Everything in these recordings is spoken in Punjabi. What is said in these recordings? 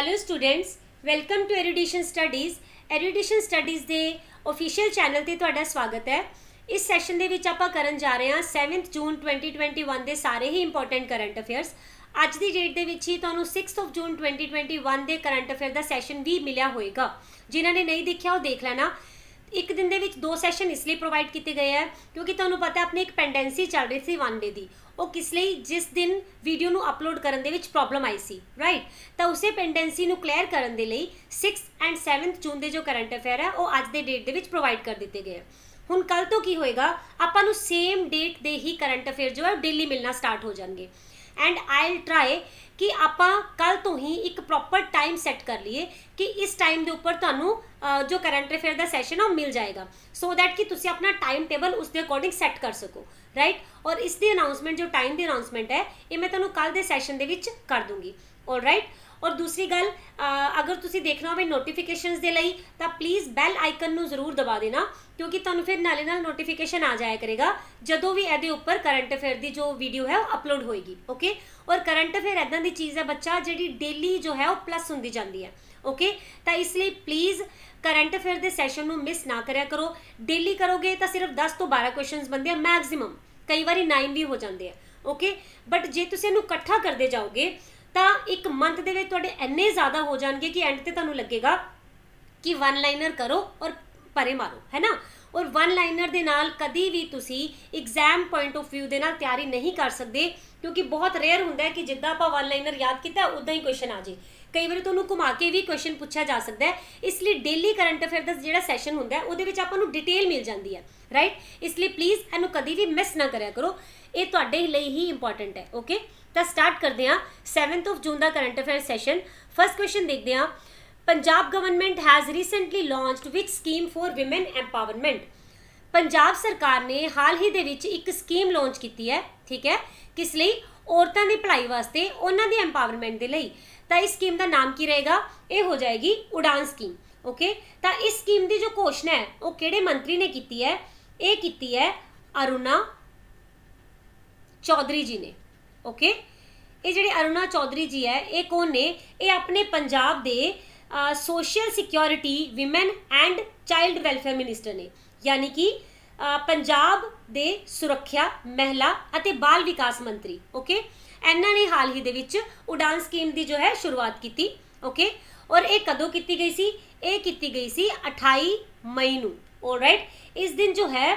Hello students welcome to erudition studies erudition studies ਦੇ ਅਫੀਸ਼ੀਅਲ ਚੈਨਲ ਤੇ ਤੁਹਾਡਾ ਸਵਾਗਤ ਹੈ ਇਸ ਸੈਸ਼ਨ ਦੇ ਵਿੱਚ ਆਪਾਂ ਕਰਨ ਜਾ ਰਹੇ ਹਾਂ 7th ਜੂਨ 2021 ਦੇ ਸਾਰੇ ਹੀ ਇੰਪੋਰਟੈਂਟ ਕਰੰਟ ਅਫੇਅਰਸ ਅੱਜ ਦੀ ਡੇਟ ਦੇ ਵਿੱਚ ਹੀ ਤੁਹਾਨੂੰ 6th ਆਫ ਜੂਨ 2021 ਦੇ ਕਰੰਟ ਅਫੇਅਰ ਦਾ ਸੈਸ਼ਨ ਵੀ ਮਿਲਿਆ ਹੋਵੇਗਾ ਜਿਨ੍ਹਾਂ ਨੇ ਨਹੀਂ ਦੇਖਿਆ ਉਹ ਦੇਖ ਲੈਣਾ ਇੱਕ ਦਿਨ ਦੇ ਵਿੱਚ ਦੋ ਸੈਸ਼ਨ ਇਸ ਲਈ ਪ੍ਰੋਵਾਈਡ ਕੀਤੇ ਗਏ ਆ ਕਿਉਂਕਿ ਤੁਹਾਨੂੰ ਪਤਾ ਆਪਣੀ ਇੱਕ ਪੈਂਡੈਂਸੀ ਚੱਲ ਰਹੀ ਸੀ 1 ਡੇ ਦੀ ਉਹ ਕਿਸ ਲਈ ਜਿਸ ਦਿਨ ਵੀਡੀਓ ਨੂੰ ਅਪਲੋਡ ਕਰਨ ਦੇ ਵਿੱਚ ਪ੍ਰੋਬਲਮ ਆਈ ਸੀ ਰਾਈਟ ਤਾਂ ਉਸੇ ਪੈਂਡੈਂਸੀ ਨੂੰ ਕਲੀਅਰ ਕਰਨ ਦੇ ਲਈ 6th ਐਂਡ 7th ਜੂਨ ਦੇ ਜੋ ਕਰੰਟ ਅਫੇਅਰ ਹੈ ਉਹ ਅੱਜ ਦੇ ਡੇਟ ਦੇ ਵਿੱਚ ਪ੍ਰੋਵਾਈਡ ਕਰ ਦਿੱਤੇ ਗਏ ਆ ਹੁਣ ਕੱਲ ਤੋਂ ਕੀ ਹੋਏਗਾ ਆਪਾਂ ਨੂੰ ਸੇਮ ਡੇਟ ਦੇ ਹੀ ਕਰੰਟ ਅਫੇਅਰ ਜੋ ਹੈ ਡੇਲੀ ਮਿਲਣਾ ਸਟਾਰਟ ਹੋ ਜਾਣਗੇ ਐਂਡ ਆਈਲ ਟ੍ਰਾਈ ਕਿ ਆਪਾਂ ਕੱਲ ਤੋਂ ਹੀ ਇੱਕ ਪ੍ਰੋਪਰ ਟਾਈਮ ਸੈੱਟ ਕਰ ਲਈਏ ਕਿ ਇਸ ਟਾਈਮ ਦੇ ਉੱਪਰ ਤੁਹਾਨੂੰ ਜੋ ਕਰੰਟ ਅਫੇਅਰ ਦਾ ਸੈਸ਼ਨ ਉਹ ਮਿਲ ਜਾਏਗਾ ਸੋ ਥੈਟ ਕਿ ਤੁਸੀਂ ਆਪਣਾ ਟਾਈਮ ਟੇਬਲ ਉਸ ਦੇ ਅਕੋਰਡਿੰਗ ਸੈੱਟ ਕਰ ਸਕੋ ਰਾਈਟ ਔਰ ਇਸ ਦੀ ਅਨਾਉਂਸਮੈਂਟ ਜੋ ਟਾਈਮ ਦੀ ਅਨਾਉਂਸਮੈਂਟ ਹੈ ਇਹ ਮੈਂ ਤੁਹਾਨੂੰ ਕੱਲ ਦੇ ਸੈਸ਼ਨ ਦੇ ਵਿੱਚ ਕਰ ਦੂੰਗੀ ਆਲ ਰਾਈਟ ਔਰ ਦੂਸਰੀ ਗੱਲ ਅਗਰ ਤੁਸੀਂ ਦੇਖਣਾ ਹੋਵੇ ਨੋਟੀਫਿਕੇਸ਼ਨਸ ਦੇ ਲਈ ਤਾਂ ਪਲੀਜ਼ ਬੈਲ ਆਈਕਨ ਨੂੰ ਜ਼ਰੂਰ ਦਬਾ ਦੇਣਾ ਕਿਉਂਕਿ ਤੁਹਾਨੂੰ ਫਿਰ ਨਾਲੇ ਨਾਲ ਨੋਟੀਫਿਕੇਸ਼ਨ ਆ ਜਾਇਆ ਕਰੇਗਾ ਜਦੋਂ ਵੀ ਇਹਦੇ ਉੱਪਰ ਕਰੰਟ ਅਫੇਅਰ ਦੀ ਜੋ ਵੀਡੀਓ ਹੈ ਉਹ ਅਪਲੋਡ ਹੋਏਗੀ ਓਕੇ ਔਰ ਕਰੰਟ ਅਫੇਅਰ ਇਦਾਂ ਦੀ ਚੀਜ਼ ਹੈ ਬੱਚਾ ਜਿਹੜੀ ਡੇਲੀ ਜੋ ਹੈ ਉਹ ਪਲੱਸ ਹੁੰਦੀ ਜਾਂਦੀ ਹੈ ਓਕੇ ਤਾਂ ਇਸ ਲਈ ਪਲੀਜ਼ ਕਰੰਟ ਅਫੇਅਰ ਦੇ ਸੈਸ਼ਨ ਨੂੰ ਮਿਸ ਨਾ ਕਰਿਆ ਕਰੋ ਡੇਲੀ ਕਰੋਗੇ ਤਾਂ ਸਿਰਫ 10 ਤੋਂ 12 ਕੁਐਸਚਨਸ ਬੰਦੇ ਆ ਮੈਕਸਿਮਮ ਕਈ ਵਾਰੀ 9 ਵੀ ਹੋ ਜਾਂਦੇ ਆ ਓਕੇ ਬਟ ਜੇ ਤੁਸੀਂ ਇਹਨੂੰ ਇਕੱਠਾ ਕਰਦੇ ਜਾਓਗੇ ਤਾਂ ਇੱਕ ਮੰਥ ਦੇ ਵਿੱਚ ਤੁਹਾਡੇ ਐਨੇ ਜ਼ਿਆਦਾ ਹੋ ਜਾਣਗੇ ਕਿ ਐਂਡ ਤੇ ਤੁਹਾਨੂੰ ਲੱਗੇਗਾ ਕਿ ਵਨ ਲਾਈਨਰ ਕਰੋ ਔਰ ਪਰੇ ਮਾਰੋ ਹੈ ਨਾ ਔਰ ਵਨ ਲਾਈਨਰ ਦੇ ਨਾਲ ਕਦੀ ਵੀ ਤੁਸੀਂ ਐਗਜ਼ਾਮ ਪੁਆਇੰਟ ਆਫ 뷰 ਦੇ ਨਾਲ ਤਿਆਰੀ ਨਹੀਂ ਕਰ ਸਕਦੇ ਕਿਉਂਕਿ ਬਹੁਤ ਰੇਅਰ ਹੁੰਦਾ ਹੈ ਕਿ ਜਿੱਦਾਂ ਆਪਾਂ ਵਨ ਲਾਈਨਰ ਯਾਦ ਕੀਤਾ ਉਦਾਂ ਹੀ ਕੁਐਸਚਨ ਆ ਜੇ ਕਈ ਵਾਰ ਤੁਹਾਨੂੰ ਘੁਮਾ ਕੇ ਵੀ ਕੁਐਸਚਨ ਪੁੱਛਿਆ ਜਾ ਸਕਦਾ ਹੈ ਇਸ ਲਈ ਡੇਲੀ ਕਰੰਟ ਅਫੇਅਰ ਦਾ ਜਿਹੜਾ ਸੈਸ਼ਨ ਹੁੰਦਾ ਹੈ ਉਹਦੇ ਵਿੱਚ ਆਪਾਂ ਨੂੰ ਡਿਟੇਲ ਮਿਲ ਜਾਂਦੀ ਹੈ ਰਾਈਟ ਇਸ ਲਈ ਪਲੀਜ਼ ਇਹਨੂੰ ਕਦੀ ਵੀ ਮਿਸ ਨਾ ਕਰਿਆ ਕਰੋ ਇਹ ਤੁਹਾਡੇ ਲਈ ਹੀ ਇੰਪੋਰਟੈਂਟ ਹੈ ਓਕੇ ਤਾਂ ਸਟਾਰਟ ਕਰਦੇ ਹਾਂ 7th ਆਫ ਜੂਨ ਦਾ current affair session first question ਦੇਖਦੇ ਹਾਂ Punjab government has recently launched which scheme for women empowerment Punjab ਸਰਕਾਰ ਨੇ ਹਾਲ ਹੀ ਦੇ ਵਿੱਚ ਇੱਕ ਸਕੀਮ ਲਾਂਚ ਕੀਤੀ ਹੈ ਠੀਕ ਹੈ ਕਿਸ ਲਈ ਔਰਤਾਂ ਦੀ ਭਲਾਈ ਵਾਸਤੇ ਉਹਨਾਂ ਦੀ ਐਮਪਾਵਰਮੈਂਟ ਦੇ ਲਈ ਤਾਂ ਇਸ ਸਕੀਮ ਦਾ ਨਾਮ ਕੀ ਰਹੇਗਾ ਇਹ ਹੋ ਜਾਏਗੀ ਉਡਾਨ ਸਕੀਮ ਓਕੇ ਤਾਂ ਇਸ ਸਕੀਮ ਦੀ ਜੋ ਘੋਸ਼ਣਾ ਹੈ ਉਹ ਕਿਹੜੇ ਮੰਤਰੀ ਨੇ ਕੀਤੀ ਹੈ ਇਹ ਕੀਤੀ ਹੈ ਅਰੁਣਾ ਚੌਧਰੀ ਜੀ ਨੇ ਓਕੇ ਇਹ ਜਿਹੜੇ ਅਰੁਣਾ ਚੌਧਰੀ ਜੀ ਹੈ ਇਹ ਕੌਣ ਨੇ ਇਹ ਆਪਣੇ ਪੰਜਾਬ ਦੇ social security women and child welfare minister ਨੇ ਯਾਨੀ ਕਿ ਪੰਜਾਬ ਦੇ ਸੁਰੱਖਿਆ ਮਹਿਲਾ ਅਤੇ ਬਾਲ ਵਿਕਾਸ ਮੰਤਰੀ ਓਕੇ ਇਹਨਾਂ ਨੇ ਹਾਲ ਹੀ ਦੇ ਵਿੱਚ ਉਡਾਨ ਸਕੀਮ ਦੀ ਜੋ ਹੈ ਸ਼ੁਰੂਆਤ ਕੀਤੀ ਓਕੇ ਔਰ ਇਹ ਕਦੋਂ ਕੀਤੀ ਗਈ ਸੀ ਇਹ ਕੀਤੀ ਗਈ ਸੀ 28 ਮਈ ਨੂੰ ਆਲਰਾਈਟ ਇਸ ਦਿਨ ਜੋ ਹੈ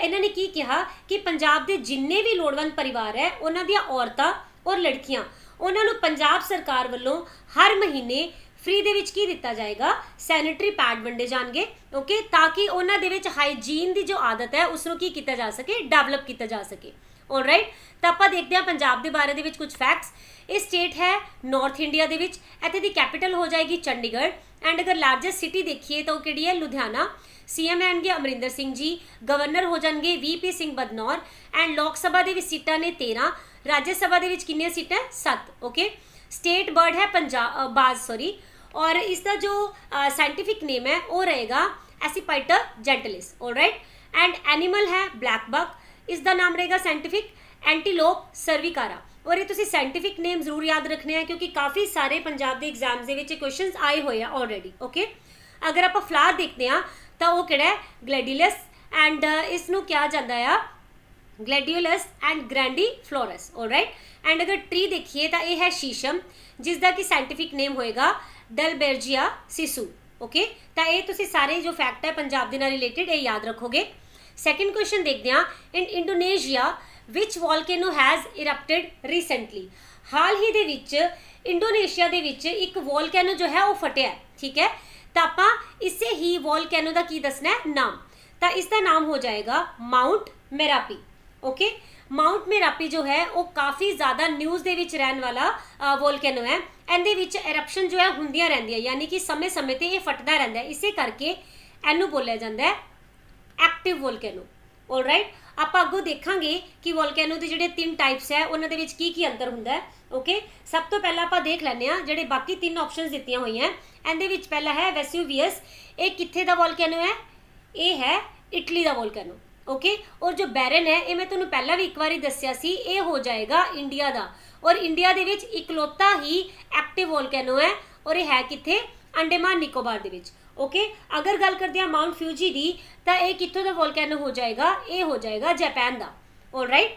ਇਹਨਾਂ ਨੇ ਕੀ ਕਿਹਾ ਕਿ ਪੰਜਾਬ ਦੇ ਜਿੰਨੇ ਵੀ ਲੋੜਵੰਦ ਪਰਿਵਾਰ ਹੈ ਉਹਨਾਂ ਦੀਆਂ ਔਰਤਾਂ ਔਰ ਲੜਕੀਆਂ ਉਹਨਾਂ ਨੂੰ ਪੰਜਾਬ ਸਰਕਾਰ ਵੱਲੋਂ ਹਰ ਮਹੀਨੇ ਫ੍ਰੀ ਦੇ ਵਿੱਚ ਕੀ ਦਿੱਤਾ ਜਾਏਗਾ ਸੈਨੀਟਰੀ ਪੈਡ ਵੰਡੇ ਜਾਣਗੇ ਓਕੇ ਤਾਂ ਕਿ ਉਹਨਾਂ ਦੇ ਵਿੱਚ ਹਾਈਜੀਨ ਦੀ ਜੋ ਆਦਤ ਹੈ ਉਸ ਨੂੰ ਕੀ ਕੀਤਾ ਜਾ ਸਕੇ ਡਵੈਲਪ ਕੀਤਾ ਜਾ ਸਕੇ ਆਲਰਾਈਟ ਤਾਂ ਆਪਾਂ ਦੇਖਦੇ ਹਾਂ ਪੰਜਾਬ ਦੇ ਬਾਰੇ ਦੇ ਵਿੱਚ ਕੁਝ ਫੈਕਟਸ ਇਹ ਸਟੇਟ ਹੈ ਨਾਰਥ ਇੰਡੀਆ ਦੇ ਵਿੱਚ ਇੱਥੇ ਦੀ ਕੈਪੀਟਲ ਹੋ ਜਾਏਗੀ ਚੰਡੀਗੜ੍ਹ ਐਂਡ ਅਗਰ ਲਾਰਜੈਸਟ ਸਿਟੀ ਦੇਖੀਏ ਤਾਂ ਉਹ ਕਿਹੜੀ ਹੈ ਲੁਧਿਆਣਾ ਸੀਐਮ ਐਨਗੇ ਅਮਰਿੰਦਰ ਸਿੰਘ ਜੀ ਗਵਰਨਰ ਹੋ ਜਾਣਗੇ ਵੀਪੀ ਸਿੰਘ ਬਦਨੌਰ ਐਂਡ ਲੋਕ ਸਭਾ ਦੇ ਵੀ ਸੀਟਾਂ ਨੇ 13 ਰਾਜ ਸਭਾ ਦੇ ਵਿੱਚ ਕਿੰਨੀਆਂ ਸੀਟਾਂ 7 ਓਕੇ ਸਟੇਟ ਬਰਡ ਹੈ ਪੰਜਾਬ ਬਾਜ਼ ਸੌਰੀ ਔਰ ਇਸ ਦਾ ਜੋ ਸਾਇੰਟਿਫਿਕ ਨੇਮ ਹੈ ਉਹ ਰਹੇਗਾ accipiter gentilis alright and animal ਹੈ ਬਲੈਕ ਬਕ ਇਸ ਦਾ ਨਾਮ ਰਹੇਗਾ ਸਾਇੰਟਿਫਿਕ ਐਂਟੀਲੋਪ ਸਰਵਿਕਾਰਾ ਔਰ ਇਹ ਤੁਸੀਂ ਸਾਇੰਟਿਫਿਕ ਨੇਮ ਜ਼ਰੂਰ ਯਾਦ ਰੱਖਣੇ ਆ ਕਿਉਂਕਿ ਕਾਫੀ ਸਾਰੇ ਪੰਜਾਬ ਦੇ ਐਗਜ਼ਾਮਸ ਦੇ ਵਿੱਚ ਕੁਐਸਚਨਸ ਆਏ ਹੋਏ ਆ ਆਲਰੇਡੀ ਓਕੇ ਅਗਰ ਆਪਾਂ ਫਲਾਰ ਦੇਖਦੇ ਆ ਤਾਂ ਉਹ ਕਿਹੜਾ ਹੈ ਗਲੈਡੀਲਸ ਐਂਡ ਇਸ ਨੂੰ ਕਿਹਾ ਜਾਂਦਾ ਆ gladiolus and grandiflorus alright and ਅਗਰ ਟ੍ਰੀ ਦੇਖੀਏ ਤਾਂ ਇਹ ਹੈ ਸ਼ੀਸ਼ਮ ਜਿਸ ਦਾ ਕਿ ਸਾਇੰਟੀਫਿਕ ਨੇਮ ਹੋਏਗਾ ਡਲਬਰਜੀਆ ਸਿਸੂ ਓਕੇ ਤਾਂ ਇਹ ਤੁਸੀਂ ਸਾਰੇ ਜੋ ਫੈਕਟ ਹੈ ਪੰਜਾਬ ਦੇ ਨਾਲ ਰਿਲੇਟਡ ਇਹ ਯਾਦ ਰੱਖੋਗੇ ਸੈਕੰਡ ਕੁਐਸਚਨ ਦੇਖਦੇ ਹਾਂ in Indonesia which volcano has erupted recently ਹਾਲ ਹੀ ਦੇ ਵਿੱਚ ਇੰਡੋਨੇਸ਼ੀਆ ਦੇ ਵਿੱਚ ਇੱਕ ਵੋਲਕੇਨੋ ਜੋ ਹੈ ਉਹ ਫਟਿਆ ਠੀਕ ਹੈ ਤਾਂ ਆਪਾਂ ਇਸੇ ਹੀ ਵੋਲਕੇਨੋ ਦਾ ਕੀ ਦੱਸਣਾ ਹੈ ਨਾਮ ਤਾਂ ਇਸ ਦਾ ਨਾਮ ਹੋ ਜਾਏਗਾ Mount Merapi okay Mount Merapi जो है वो काफी ज्यादा न्यूज़ ਦੇ ਵਿੱਚ ਰਹਿਣ ਵਾਲਾ ਵੋਲਕੈਨੋ ਹੈ ਐਂਦੇ ਵਿੱਚ eruption ਜੋ ਹੈ ਹੁੰਦੀਆਂ ਰਹਿੰਦੀਆਂ ਯਾਨੀ ਕਿ ਸਮੇਂ-ਸਮੇਂ ਤੇ ਇਹ ਫਟਦਾ ਰਹਿੰਦਾ ਹੈ ਇਸੇ ਕਰਕੇ ਇਹਨੂੰ ਬੋਲਿਆ ਜਾਂਦਾ ਹੈ ਐਕਟਿਵ ਵੋਲਕੈਨੋ ਆਲਰਾਈਟ ਆਪਾਂ ਅੱਗੋਂ ਦੇਖਾਂਗੇ ਕਿ ਵੋਲਕੈਨੋ ਦੇ ਜਿਹੜੇ ਤਿੰਨ ਟਾਈਪਸ ਹੈ ਉਹਨਾਂ ਦੇ ਵਿੱਚ ਕੀ ਕੀ ਅੰਤਰ ਹੁੰਦਾ ਹੈ ਓਕੇ ਸਭ ਤੋਂ ਪਹਿਲਾਂ ਆਪਾਂ ਦੇਖ ਲੈਣੇ ਆ ਜਿਹੜੇ ਬਾਕੀ ਤਿੰਨ ਆਪਸ਼ਨਸ ਦਿੱਤੀਆਂ ਹੋਈਆਂ ਐਂਦੇ ਵਿੱਚ ਪਹਿਲਾ ਹੈ ਵੈਸੂਵੀਅਸ ਇਹ ਕਿੱਥੇ ਦਾ ਵੋਲਕੈਨੋ ਹੈ ਇਹ ਹੈ ਇਟਲੀ ਦਾ ਵੋਲਕੈਨੋ ਓਕੇ ਔਰ ਜੋ ਬੈਰਨ ਹੈ ਇਹ ਮੈਂ ਤੁਹਾਨੂੰ ਪਹਿਲਾਂ ਵੀ ਇੱਕ ਵਾਰੀ ਦੱਸਿਆ ਸੀ ਇਹ ਹੋ ਜਾਏਗਾ ਇੰਡੀਆ ਦਾ ਔਰ ਇੰਡੀਆ ਦੇ ਵਿੱਚ ਇਕਲੌਤਾ ਹੀ ਐਕਟਿਵ ਵੋਲਕੈਨੋ ਹੈ ਔਰ ਇਹ ਹੈ ਕਿੱਥੇ ਅੰਡੇਮਾਨ ਨਿਕੋਬਾਰ ਦੇ ਵਿੱਚ ਓਕੇ ਅਗਰ ਗੱਲ ਕਰਦੇ ਆ ਮਾਉਂਟ ਫਿਊਜੀ ਦੀ ਤਾਂ ਇਹ ਕਿੱਥੋਂ ਦਾ ਵੋਲਕੈਨੋ ਹੋ ਜਾਏਗਾ ਇਹ ਹੋ ਜਾਏਗਾ ਜਾਪਾਨ ਦਾ ਆਲਰਾਈਟ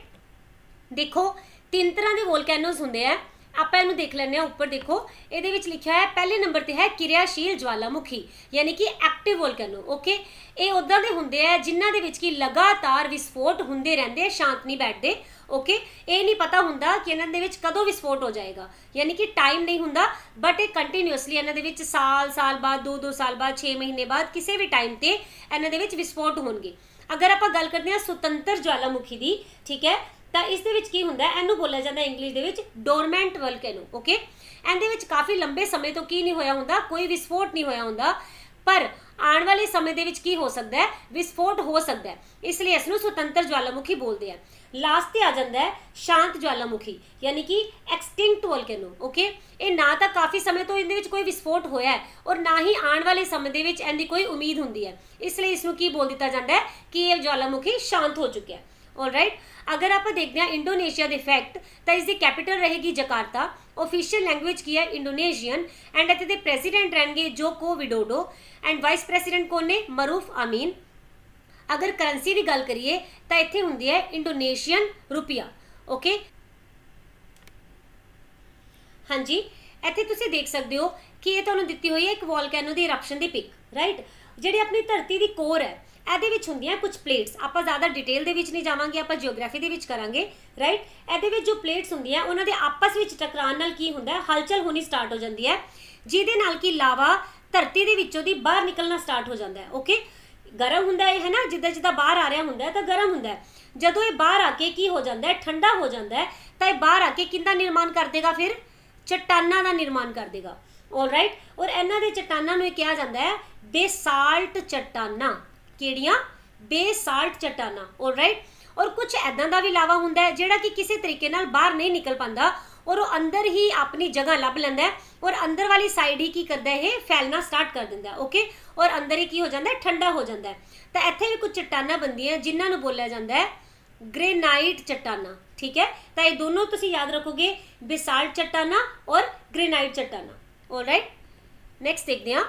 ਦੇਖੋ ਤਿੰਨ ਤਰ੍ਹਾਂ ਦੇ ਵੋਲਕੈਨੋਸ ਹੁੰਦੇ ਆ ਆਪਾਂ ਇਹਨੂੰ ਦੇਖ ਲੈਂਦੇ ਆ ਉੱਪਰ ਦੇਖੋ ਇਹਦੇ ਵਿੱਚ ਲਿਖਿਆ ਹੈ ਪਹਿਲੇ ਨੰਬਰ ਤੇ ਹੈ ਕਿਰਿਆਸ਼ੀਲ ਜਵਾਲਾਮੁਖੀ ਯਾਨੀ ਕਿ ਐਕਟਿਵ ਵੋਲਕੈਨੋ ਓਕੇ ਇਹ ਉਦਾਂ ਦੇ ਹੁੰਦੇ ਆ ਜਿਨ੍ਹਾਂ ਦੇ ਵਿੱਚ ਕੀ ਲਗਾਤਾਰ ਵਿਸਫੋਟ ਹੁੰਦੇ ਰਹਿੰਦੇ ਸ਼ਾਂਤ ਨਹੀਂ ਬੈਠਦੇ ਓਕੇ ਇਹ ਨਹੀਂ ਪਤਾ ਹੁੰਦਾ ਕਿ ਇਹਨਾਂ ਦੇ ਵਿੱਚ ਕਦੋਂ ਵਿਸਫੋਟ ਹੋ ਜਾਏਗਾ ਯਾਨੀ ਕਿ ਟਾਈਮ ਨਹੀਂ ਹੁੰਦਾ ਬਟ ਇਹ ਕੰਟੀਨਿਊਸਲੀ ਇਹਨਾਂ ਦੇ ਵਿੱਚ ਸਾਲ ਸਾਲ ਬਾਅਦ 2-2 ਸਾਲ ਬਾਅਦ 6 ਮਹੀਨੇ ਬਾਅਦ ਕਿਸੇ ਵੀ ਟਾਈਮ ਤੇ ਇਹਨਾਂ ਦੇ ਵਿੱਚ ਵਿਸਫੋਟ ਹੋਣਗੇ ਅਗਰ ਆਪਾਂ ਗੱਲ ਕਰਦੇ ਹਾਂ ਸੁਤੰਤਰ ਜਵਾਲਾਮੁਖੀ ਦੀ ਠੀਕ ਹੈ ਤਾਂ ਇਸ ਦੇ ਵਿੱਚ ਕੀ ਹੁੰਦਾ ਹੈ ਇਹਨੂੰ ਬੋਲਿਆ ਜਾਂਦਾ ਇੰਗਲਿਸ਼ ਦੇ ਵਿੱਚ ਡੋਰਮੈਂਟ ਵਲਕੈਨੋ ਓਕੇ ਦੇ ਵਿੱਚ ਕਾਫੀ ਲੰਬੇ ਸਮੇਂ ਤੋਂ ਕੀ ਨਹੀਂ ਹੋਇਆ ਹੁੰਦਾ ਕੋਈ ਵਿਸਫੋਟ ਨਹੀਂ ਹੋਇਆ ਹੁੰਦਾ ਪਰ ਆਉਣ ਵਾਲੇ ਸਮੇਂ ਦੇ ਵਿੱਚ ਕੀ ਹੋ ਸਕਦਾ ਹੈ ਵਿਸਫੋਟ ਹੋ ਸਕਦਾ ਹੈ ਇਸ ਲਈ ਇਸ ਨੂੰ ਸੁਤੰਤਰ ਜਵਾਲਾਮੁਖੀ ਬੋਲਦੇ ਆ ਲਾਸਟ ਤੇ ਆ ਜਾਂਦਾ ਹੈ ਸ਼ਾਂਤ ਜਵਾਲਾਮੁਖੀ ਯਾਨੀ ਕਿ ਐਕਸਟਿੰਕਟ ਵੋਲਕੈਨੋ ਓਕੇ ਇਹ ਨਾ ਤਾਂ ਕਾਫੀ ਸਮੇਂ ਤੋਂ ਇਹਦੇ ਵਿੱਚ ਕੋਈ ਵਿਸਫੋਟ ਹੋਇਆ ਹੈ ਔਰ ਨਾ ਹੀ ਆਉਣ ਵਾਲੇ ਸਮੇਂ ਦੇ ਵਿੱਚ ਇਹਦੀ ਕੋਈ ਉਮੀਦ ਹੁੰਦੀ ਹੈ ਇਸ ਲਈ ਇਸ ਨੂੰ ਕੀ ਬੋਲ ਦਿੱਤਾ ਜਾਂਦਾ ਹੈ ਕਿ ਇਹ ਜਵਾਲਾਮੁਖੀ ਸ਼ਾਂਤ ਹੋ ਚੁੱਕਿਆ ਹੈ ਆਲਰਾਈਟ ਅਗਰ ਆਪਾਂ ਦੇਖਦੇ ਹਾਂ ਇੰਡੋਨੇਸ਼ੀਆ ਦੇ ਫੈਕਟ ਤਾਂ ਇਸ ਦੀ ਕੈਪੀਟਲ ਰਹੇਗੀ ਜਕਾਰਤਾ ਅਫੀਸ਼ੀਅਲ ਲੈਂਗੁਏਜ ਕੀ ਹੈ ਇੰਡੋਨੇਸ਼ੀਅਨ ਐਂਡ ਅਤੇ ਦੇ ਪ੍ਰੈਜ਼ੀਡੈਂਟ ਰਹਿਣਗੇ Joko Widodo and vice president ਕੋਣ ਨੇ ਮਰੂਫ ਅਮੀਨ ਅਗਰ ਕਰੰਸੀ ਦੀ ਗੱਲ ਕਰੀਏ ਤਾਂ ਇੱਥੇ ਹੁੰਦੀ ਹੈ ਇੰਡੋਨੇਸ਼ੀਅਨ ਰੁਪਿਆ ਓਕੇ ਹਾਂਜੀ ਇੱਥੇ ਤੁਸੀਂ ਦੇਖ ਸਕਦੇ ਹੋ ਕਿ ਇਹ ਤੁਹਾਨੂੰ ਦਿੱਤੀ ਹੋਈ ਹੈ ਇੱਕ ਵੋਲਕੈਨੋ ਦੀ ਇਰਪਸ਼ਨ ਦੀ ਪਿਕ ਰਾਈਟ ਜਿਹੜੀ ਆਪਣੀ ਧਰਤੀ ਦੀ ਕੋਰ ਹੈ ਇਹਦੇ ਵਿੱਚ ਹੁੰਦੀਆਂ ਕੁਝ ਪਲੇਟਸ ਆਪਾਂ ਜ਼ਿਆਦਾ ਡਿਟੇਲ ਦੇ ਵਿੱਚ ਨਹੀਂ ਜਾਵਾਂਗੇ ਆਪਾਂ ਜੀਓਗ੍ਰਾਫੀ ਦੇ ਵਿੱਚ ਕਰਾਂਗੇ ਰਾਈਟ ਇਹਦੇ ਵਿੱਚ ਜੋ ਪਲੇਟਸ ਹੁੰਦੀਆਂ ਉਹਨਾਂ ਦੇ ਆਪਸ ਵਿੱਚ ਟਕਰਾਉਣ ਨਾਲ ਕੀ ਹੁੰਦਾ ਹੈ ਹਲਚਲ ਹੋਣੀ ਸਟਾਰਟ ਹੋ ਜਾਂਦੀ ਹੈ ਜਿਹਦੇ ਨਾਲ ਕੀ ਲਾਵਾ ਧਰਤੀ ਦੇ ਵਿੱਚੋਂ ਦੀ ਬਾਹਰ ਨਿਕਲਣਾ ਸਟਾਰਟ ਹੋ ਜਾਂਦਾ ਹੈ ਓਕੇ ਗਰਮ ਹੁੰਦਾ ਇਹ ਹੈ ਨਾ ਜਿੱਦਾਂ ਜਿੱਦਾਂ ਬਾਹਰ ਆ ਰਿਹਾ ਹੁੰਦਾ ਤਾਂ ਗਰਮ ਹੁੰਦਾ ਜਦੋਂ ਇਹ ਬਾਹਰ ਆ ਕੇ ਕੀ ਹੋ ਜਾਂਦਾ ਠੰਡਾ ਹੋ ਜਾਂਦਾ ਤਾਂ ਇਹ ਬਾਹਰ ਆ ਕੇ ਕਿੰਦਾ ਨਿਰਮਾਣ ਕਰ ਦੇਗਾ ਫਿਰ ਚਟਾਨਾਂ ਦਾ ਨਿਰਮਾਣ ਕਰ ਦੇਗਾ ਆਲਰਾਈਟ ਔਰ ਇਹਨਾਂ ਦੇ ਚਟਾਨਾਂ ਨੂੰ ਇਹ ਕਿਹਾ ਜਾਂਦਾ ਹੈ ਬੇਸਾਲਟ ਚਟਾਨਾਂ केड़िया बेसाल्ट चट्टाना और राइट और कुछ इदा का भी लावा होंगे जोड़ा कि किसी तरीके बाहर नहीं निकल पाता और वो अंदर ही अपनी जगह लभ लेंदा और अंदर वाली साइड ही की करता है फैलना स्टार्ट कर देता है ओके और अंदर ही की हो जाता है ठंडा हो जाता है तो इतने भी कुछ चट्टाना बनिया जिन्होंने बोलिया जाता है ग्रेनाइट चट्टाना ठीक है तो यह दोनों तुम याद रखोगे बेसाल्ट चट्टाना और ग्रेनाइट चट्टाना और राइट नैक्सट देखते हैं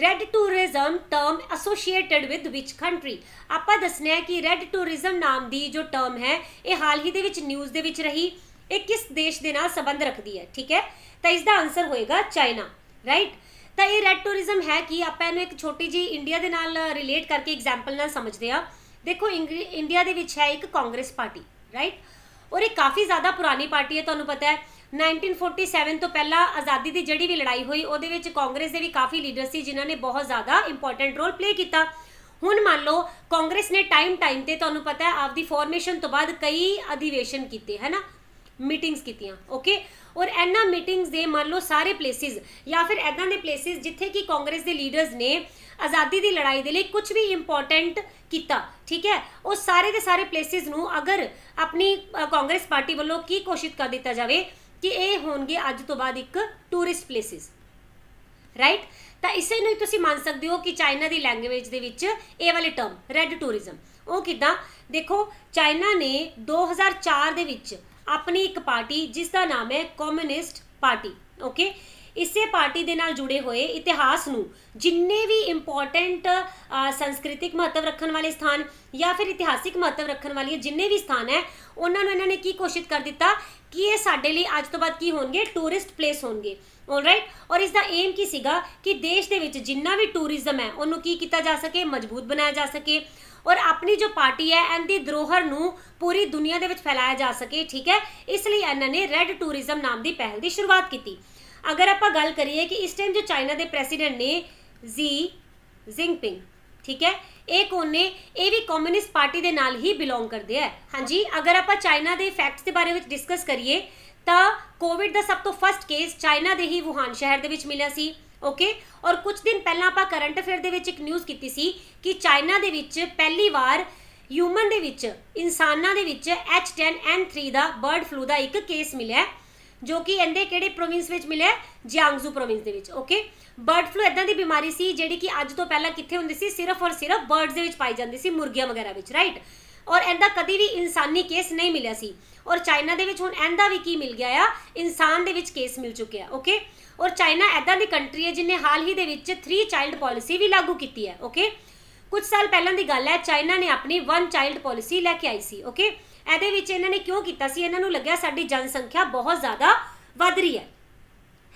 red tourism term associated with which country ਆਪਾਂ ਦੱਸਣਾ ਹੈ ਕਿ ਰੈੱਡ ਟੂਰਿਜ਼ਮ ਨਾਮ ਦੀ ਜੋ ਟਰਮ ਹੈ ਇਹ ਹਾਲ ਹੀ ਦੇ ਵਿੱਚ ਨਿਊਜ਼ ਦੇ ਵਿੱਚ ਰਹੀ ਇਹ ਕਿਸ ਦੇਸ਼ ਦੇ ਨਾਲ ਸੰਬੰਧ ਰੱਖਦੀ ਹੈ ਠੀਕ ਹੈ ਤਾਂ ਇਸ ਦਾ ਆਨਸਰ ਹੋਏਗਾ ਚਾਈਨਾ ਰਾਈਟ ਤਾਂ ਇਹ ਰੈੱਡ ਟੂਰਿਜ਼ਮ ਹੈ ਕਿ ਆਪਾਂ ਇਹਨੂੰ ਇੱਕ ਛੋਟੀ ਜੀ ਇੰਡੀਆ ਦੇ ਨਾਲ ਰਿਲੇਟ ਕਰਕੇ ਐਗਜ਼ਾਮਪਲ ਨਾਲ ਸਮਝਦੇ ਆ ਦੇਖੋ ਇੰਡੀਆ ਦੇ ਵਿੱਚ ਹੈ ਇੱਕ ਕਾਂਗਰਸ ਪਾਰਟੀ ਰਾਈਟ ਔਰ ਇਹ ਕਾਫੀ ਜ਼ਿਆਦਾ ਪੁਰਾਣੀ ਪਾਰਟੀ ਹੈ ਤੁਹਾਨੂੰ ਪਤਾ ਹੈ 1947 ਤੋਂ ਪਹਿਲਾਂ ਆਜ਼ਾਦੀ ਦੀ ਜਿਹੜੀ ਵੀ ਲੜਾਈ ਹੋਈ ਉਹਦੇ ਵਿੱਚ ਕਾਂਗਰਸ ਦੇ ਵੀ ਕਾਫੀ ਲੀਡਰ ਸੀ ਜਿਨ੍ਹਾਂ ਨੇ ਬਹੁਤ ਜ਼ਿਆਦਾ ਇੰਪੋਰਟੈਂਟ ਰੋਲ ਪਲੇ ਕੀਤਾ ਹੁਣ ਮੰਨ ਲਓ ਕਾਂਗਰਸ ਨੇ ਟਾਈਮ ਟਾਈਮ ਤੇ ਤੁਹਾਨੂੰ ਪਤਾ ਹੈ ਆਪਦੀ ਫਾਰਮੇਸ਼ਨ ਤੋਂ ਬਾਅਦ ਕਈ ਅਧਿਵੇਸ਼ਨ ਕੀਤੇ ਹੈ ਨਾ ਮੀਟਿੰਗਸ ਕੀਤੀਆਂ ਓਕੇ ਔਰ ਐਨਾ ਮੀਟਿੰਗਸ ਦੇ ਮੰਨ ਲਓ ਸਾਰੇ ਪਲੇਸਿਸ ਜਾਂ ਫਿਰ ਐਦਾਂ ਦੇ ਪਲੇਸਿਸ ਜਿੱਥੇ ਕਿ ਕਾਂਗਰਸ ਦੇ ਲੀਡਰਸ ਨੇ ਆਜ਼ਾਦੀ ਦੀ ਲੜਾਈ ਦੇ ਲਈ ਕੁਝ ਵੀ ਇੰਪੋਰਟੈਂਟ ਕੀਤਾ ਠੀਕ ਹੈ ਉਹ ਸਾਰੇ ਦੇ ਸਾਰੇ ਪਲੇਸਿਸ ਨੂੰ ਅਗਰ ਆਪਣੀ ਕਾਂਗਰਸ ਪਾਰਟੀ ਵੱਲੋਂ ਕੀ ਕੋਸ਼ਿਸ਼ ਕਰ ਦਿੱਤਾ ਜਾਵੇ ਕਿ ਇਹ ਹੋਣਗੇ ਅੱਜ ਤੋਂ ਬਾਅਦ ਇੱਕ ਟੂਰਿਸਟ ਪਲੇਸਿਸ ਰਾਈਟ ਤਾਂ ਇਸੇ ਨੂੰ ਤੁਸੀਂ ਮੰਨ ਸਕਦੇ ਹੋ ਕਿ ਚਾਈਨਾ ਦੀ ਲੈਂਗੁਏਜ ਦੇ ਵਿੱਚ ਇਹ ਵਾਲੇ ਟਰਮ ਰੈੱਡ ਟੂਰਿਜ਼ਮ ਉਹ ਕਿਦਾਂ ਦੇਖੋ ਚਾਈਨਾ ਨੇ 2004 ਦੇ ਵਿੱਚ ਆਪਣੀ ਇੱਕ ਪਾਰਟੀ ਜਿਸ ਦਾ ਨਾਮ ਹੈ ਕਮਿਊਨਿਸਟ ਪਾਰਟੀ ਓਕੇ ਇਸੇ ਪਾਰਟੀ ਦੇ ਨਾਲ ਜੁੜੇ ਹੋਏ ਇਤਿਹਾਸ ਨੂੰ ਜਿੰਨੇ ਵੀ ਇੰਪੋਰਟੈਂਟ ਸੰਸਕ੍ਰਿਤਿਕ ਮਹੱਤਵ ਰੱਖਣ ਵਾਲੇ ਸਥਾਨ ਜਾਂ ਫਿਰ ਇਤਿਹਾਸਿਕ ਮਹੱਤਵ ਰੱਖਣ ਵਾਲੀਆਂ ਜਿੰਨੇ ਵੀ ਸਥਾਨ ਹੈ ਉਹਨਾਂ ਨੂੰ ਇਹਨਾਂ ਨੇ ਕੀ ਘੋਸ਼ਿਤ ਕਰ ਦਿੱਤਾ ਕਿ ਇਹ ਸਾਡੇ ਲਈ ਅੱਜ ਤੋਂ ਬਾਅਦ ਕੀ ਹੋਣਗੇ ਟੂਰਿਸਟ ਪਲੇਸ ਹੋਣਗੇ ਆਲਰਾਈਟ ਔਰ ਇਸ ਦਾ ਏਮ ਕੀ ਸੀਗਾ ਕਿ ਦੇਸ਼ ਦੇ ਵਿੱਚ ਜਿੰਨਾ ਵੀ ਟੂਰਿਜ਼ਮ ਹੈ ਉਹਨੂੰ ਕੀ ਕੀਤਾ ਜਾ ਸਕੇ ਮਜ਼ਬੂਤ ਬਣਾਇਆ ਜਾ ਸਕੇ ਔਰ ਆਪਣੀ ਜੋ ਪਾਰਟੀ ਹੈ ਐਂਦੀ ਧਰੋਹਰ ਨੂੰ ਪੂਰੀ ਦੁਨੀਆ ਦੇ ਵਿੱਚ ਫੈਲਾਇਆ ਜਾ ਸਕੇ ਠੀਕ ਹੈ ਇਸ ਲਈ ਇਹਨਾਂ ਨੇ ਰੈੱਡ ਟੂਰਿਜ਼ਮ ਨਾਮ ਦੀ ਪਹਿਲ ਦੀ ਸ਼ੁਰੂਆਤ ਕੀਤੀ ਅਗਰ ਆਪਾਂ ਗੱਲ ਕਰੀਏ ਕਿ ਇਸ ਟਾਈਮ ਜੋ ਚਾਈਨਾ ਦੇ ਪ੍ਰੈਜ਼ੀਡੈਂਟ ਨੇ ਜੀ ਜ਼ਿੰਗਪਿੰਗ ਠੀਕ ਹੈ ਇਹ ਕੌਣ ਨੇ ਇਹ ਵੀ ਕਮਿਊਨਿਸਟ ਪਾਰਟੀ ਦੇ ਨਾਲ ਹੀ ਬਿਲੋਂਗ ਕਰਦੇ ਆ ਹਾਂਜੀ ਅਗਰ ਆਪਾਂ ਚਾਈਨਾ ਦੇ ਫੈਕਟਸ ਦੇ ਬਾਰੇ ਵਿੱਚ ਡਿਸਕਸ ਕਰੀਏ ਤਾਂ ਕੋਵਿਡ ਦਾ ਸਭ ਤੋਂ ਫਰਸਟ ਕੇਸ ਚਾਈਨਾ ਦੇ ਹੀ ਵੁਹਾਨ ਸ਼ਹਿਰ ਦੇ ਵਿੱਚ ਮਿਲਿਆ ਸੀ ਓਕੇ ਔਰ ਕੁਝ ਦਿਨ ਪਹਿਲਾਂ ਆਪਾਂ ਕਰੰਟ ਅਫੇਅਰ ਦੇ ਵਿੱਚ ਇੱਕ ਨਿਊਜ਼ ਕੀਤੀ ਸੀ ਕਿ ਚਾਈਨਾ ਦੇ ਵਿੱਚ ਪਹਿਲੀ ਵਾਰ ਹਿਊਮਨ ਦੇ ਵਿੱਚ ਇਨਸਾਨਾਂ ਦੇ ਵਿੱਚ H10N3 ਦਾ ਬਰਡ ਫਲੂ ਦਾ ਇੱਕ ਕੇਸ ਮਿਲਿਆ ਜੋ ਕਿ ਇਹਦੇ ਕਿਹੜੇ ਪ੍ਰੋਵਿੰਸ ਵਿੱਚ ਮਿਲਿਆ ਜਿਆਂਗਜ਼ੂ ਪ੍ਰੋਵਿੰਸ ਦੇ ਵਿੱਚ ਓਕੇ ਬਰਡ ਫਲੂ ਇਦਾਂ ਦੀ ਬਿਮਾਰੀ ਸੀ ਜਿਹੜੀ ਕਿ ਅੱਜ ਤੋਂ ਪਹਿਲਾਂ ਕਿੱਥੇ ਹੁੰਦੀ ਸੀ ਸਿਰਫ ਔਰ ਸਿਰਫ ਬਰਡਸ ਦੇ ਵਿੱਚ ਪਾਈ ਜਾਂਦੀ ਸੀ ਮੁਰਗੀਆਂ ਵਗੈਰਾ ਵਿੱਚ ਰਾਈਟ ਔਰ ਇਹਦਾ ਕਦੀ ਵੀ ਇਨਸਾਨੀ ਕੇਸ ਨਹੀਂ ਮਿਲਿਆ ਸੀ ਔਰ ਚਾਈਨਾ ਦੇ ਵਿੱਚ ਹੁਣ ਇਹਦਾ ਵੀ ਕੀ ਮਿਲ ਗਿਆ ਆ ਇਨਸਾਨ ਦੇ ਵਿੱਚ ਕੇਸ ਮਿਲ ਚੁੱਕਿਆ ਓਕੇ ਔਰ ਚਾਈਨਾ ਐਦਾਂ ਦੀ ਕੰਟਰੀ ਹੈ ਜਿਨੇ ਹਾਲ ਹੀ ਦੇ ਵਿੱਚ 3 ਚਾਈਲਡ ਪਾਲਿਸੀ ਵੀ ਲਾਗੂ ਕੀਤੀ ਹੈ ਓਕੇ ਕੁਝ ਸਾਲ ਪਹਿਲਾਂ ਦੀ ਗੱਲ ਹੈ ਚਾਈਨਾ ਨੇ ਆਪਣੀ 1 ਚਾਈਲਡ ਪਾਲਿਸੀ ਲੈ ਕੇ ਆਈ ਸੀ ਓਕੇ ਇਹਦੇ ਵਿੱਚ ਇਹਨਾਂ ਨੇ ਕਿਉਂ ਕੀਤਾ ਸੀ ਇਹਨਾਂ ਨੂੰ ਲੱਗਿਆ ਸਾਡੀ ਜਨਸੰਖਿਆ ਬਹੁਤ ਜ਼ਿਆਦਾ ਵੱਧ ਰਹੀ ਹੈ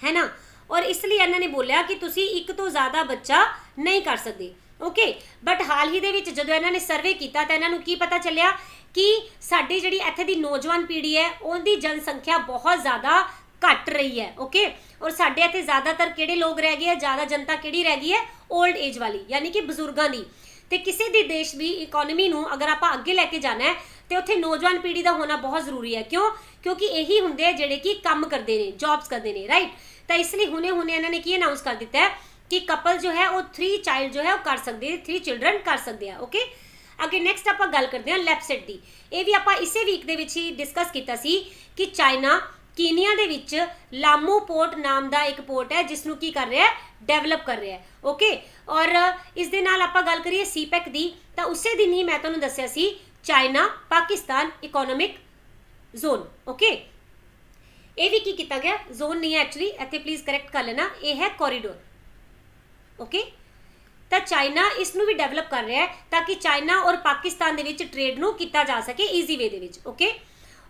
ਹੈ ਨਾ ਔਰ ਇਸ ਲਈ ਇਹਨਾਂ ਨੇ ਬੋਲਿਆ ਕਿ ਤੁਸੀਂ ਇੱਕ ਤੋਂ ਜ਼ਿਆਦਾ ਬੱਚਾ ਨਹੀਂ ਕਰ ਸਕਦੇ ਓਕੇ ਬਟ ਹਾਲ ਹੀ ਦੇ ਵਿੱਚ ਜਦੋਂ ਇਹਨਾਂ ਨੇ ਸਰਵੇ ਕੀਤਾ ਤਾਂ ਇਹਨਾਂ ਨੂੰ ਕੀ ਪਤਾ ਚੱਲਿਆ ਕਿ ਸਾਡੀ ਜਿਹੜੀ ਇੱਥੇ ਦੀ ਨੌਜਵਾਨ ਪੀੜ੍ਹੀ ਹੈ ਉਹਦੀ ਜਨਸੰਖਿਆ ਬਹੁਤ ਜ਼ਿਆਦਾ ਘਟ ਰਹੀ ਹੈ ਓਕੇ ਔਰ ਸਾਡੇ ਇੱਥੇ ਜ਼ਿਆਦਾਤਰ ਕਿਹੜੇ ਲੋਕ ਰਹਿ ਗਏ ਹੈ ਜ਼ਿਆਦਾ ਜਨਤਾ ਕਿਹੜੀ ਰਹਿ ਗਈ ਹੈ 올ਡ ਏਜ ਵਾਲੀ ਯਾਨੀ ਕਿ ਬਜ਼ੁਰਗਾਂ ਦੀ ਤੇ ਕਿਸੇ ਵੀ ਦੇਸ਼ ਦੀ ਇਕਨੋਮੀ ਨੂੰ ਅਗਰ ਆਪਾਂ ਅੱਗੇ ਲੈ ਕੇ ਜਾਣਾ ਹੈ ਤੇ ਉੱਥੇ ਨੌਜਵਾਨ ਪੀੜ੍ਹੀ ਦਾ ਹੋਣਾ ਬਹੁਤ ਜ਼ਰੂਰੀ ਹੈ ਕਿਉਂ ਕਿਉਂਕਿ ਇਹੀ ਹੁੰਦੇ ਆ ਜਿਹੜੇ ਕਿ ਕੰਮ ਕਰਦੇ ਨੇ ਜੌਬਸ ਕਰਦੇ ਨੇ ਰਾਈਟ ਤਾਂ ਇਸ ਲਈ ਹੁਣੇ ਹੁਣੇ ਇਹਨਾਂ ਨੇ ਕੀ ਅਨਾਉਂਸ ਕਰ ਦਿੱਤਾ ਹੈ ਕਿ ਕਪਲ ਜੋ ਹੈ ਉਹ 3 ਚਾਈਲਡ ਜੋ ਹੈ ਉਹ ਕਰ ਸਕਦੇ ਨੇ 3 ਚਿਲड्रन ਕਰ ਸਕਦੇ ਆ ਓਕੇ ਅੱਗੇ ਨੈਕਸਟ ਆਪਾਂ ਗੱਲ ਕਰਦੇ ਹਾਂ ਲੈਪਸੈਟ ਦੀ ਇਹ ਵੀ ਆਪਾਂ ਇਸੇ ਵੀਕ ਦੇ ਵਿੱਚ ਹੀ ਡਿਸਕਸ ਕੀਤਾ ਸੀ ਕਿ ਚਾਈਨਾ ਕੀਨੀਆ ਦੇ ਵਿੱਚ ਲਾਮੂ ਪੋਰਟ ਨਾਮ ਦਾ ਇੱਕ ਪੋਰਟ ਹੈ ਜਿਸ ਨੂੰ ਕੀ ਕਰ ਰਿਹਾ ਹੈ ਡਿਵੈਲਪ ਕਰ ਰਿਹਾ ਹੈ ਓਕੇ ਔਰ ਇਸ ਦੇ ਨਾਲ ਆਪਾਂ ਗੱਲ ਕਰੀਏ ਸੀਪੈਕ e e e ਦੀ ਤਾਂ ਉਸੇ ਦਿਨ ਹੀ ਮੈਂ ਤੁਹਾਨੂੰ ਦੱਸਿਆ ਸੀ China Pakistan economic zone okay ਇਹ ਵੀ ਕੀ ਕੀਤਾ ਗਿਆ ਜ਼ੋਨ ਨਹੀਂ ਹੈ ਐਕਚੁਅਲੀ ਇੱਥੇ ਪਲੀਜ਼ ਕਰੈਕਟ ਕਰ ਲੈਣਾ ਇਹ ਹੈ ਕੋਰੀਡੋਰ ਓਕੇ ਤਾਂ ਚਾਈਨਾ ਇਸ ਨੂੰ ਵੀ ਡਿਵੈਲਪ ਕਰ ਰਿਹਾ ਹੈ ਤਾਂ ਕਿ ਚਾਈਨਾ ਔਰ ਪਾਕਿਸਤਾਨ ਦੇ ਵਿੱਚ ਟ੍ਰੇਡ ਨੂੰ ਕੀਤਾ ਜਾ ਸਕੇ ਈਜ਼ੀ ਵੇ ਦੇ ਵਿੱਚ ਓਕੇ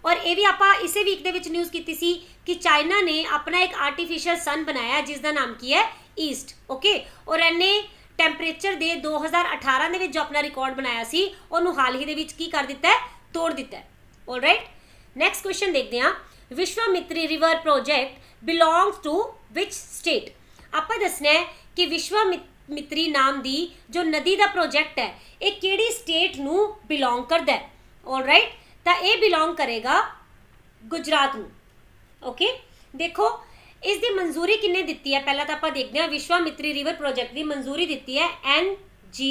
ਔਰ ਇਹ ਵੀ ਆਪਾਂ ਇਸੇ ਵੀਕ ਦੇ ਵਿੱਚ ਨਿਊਜ਼ ਕੀਤੀ ਸੀ ਕਿ ਚਾਈਨਾ ਨੇ ਆਪਣਾ ਇੱਕ ਆਰਟੀਫੀਸ਼ੀਅਲ ਸਨ ਬਣਾਇਆ ਜਿਸ ਦਾ ਨਾਮ ਕੀ ਹੈ ਈਸਟ ਓਕੇ ਔਰ ਇਹਨੇ ਟੈਂਪਰੇਚਰ ਦੇ 2018 ਦੇ ਵਿੱਚ ਜੋ ਆਪਣਾ ਰਿਕਾਰਡ ਬਣਾਇਆ ਸੀ ਉਹਨੂੰ ਹਾਲ ਹੀ ਦੇ ਵਿੱਚ ਕੀ ਕਰ ਦਿੱਤਾ ਹੈ ਤੋੜ ਦਿੱਤਾ ਹੈ ਆਲਰਾਈਟ ਨੈਕਸਟ ਕੁਐਸਚਨ ਦੇਖਦੇ ਹਾਂ Vishwamitri river project belongs to which state ਆਪਾਂ ਦੱਸਣਾ ਹੈ ਕਿ ਵਿਸ਼ਵਾਮਿਤਰੀ ਨਾਮ ਦੀ ਜੋ ਨਦੀ ਦਾ ਪ੍ਰੋਜੈਕਟ ਹੈ ਇਹ ਕਿਹੜੀ ਸਟੇਟ ਨੂੰ ਬਿਲੋਂਗ ਕਰਦਾ ਹੈ ਆਲਰਾਈਟ ਤਾਂ ਇਹ ਬਿਲੋਂਗ ਕਰੇਗਾ ਗੁਜਰਾਤ ਨੂੰ ਓਕੇ ਦੇਖੋ ਇਸ ਦੀ ਮਨਜ਼ੂਰੀ ਕਿੰਨੇ ਦਿੱਤੀ ਹੈ ਪਹਿਲਾਂ ਤਾਂ ਆਪਾਂ ਦੇਖਦੇ ਹਾਂ ਵਿਸ਼ਵਾਮਿਤਰੀ ਰਿਵਰ ਪ੍ਰੋਜੈਕਟ ਦੀ ਮਨਜ਼ੂਰੀ ਦਿੱਤੀ ਹੈ ਐਨ ਜੀ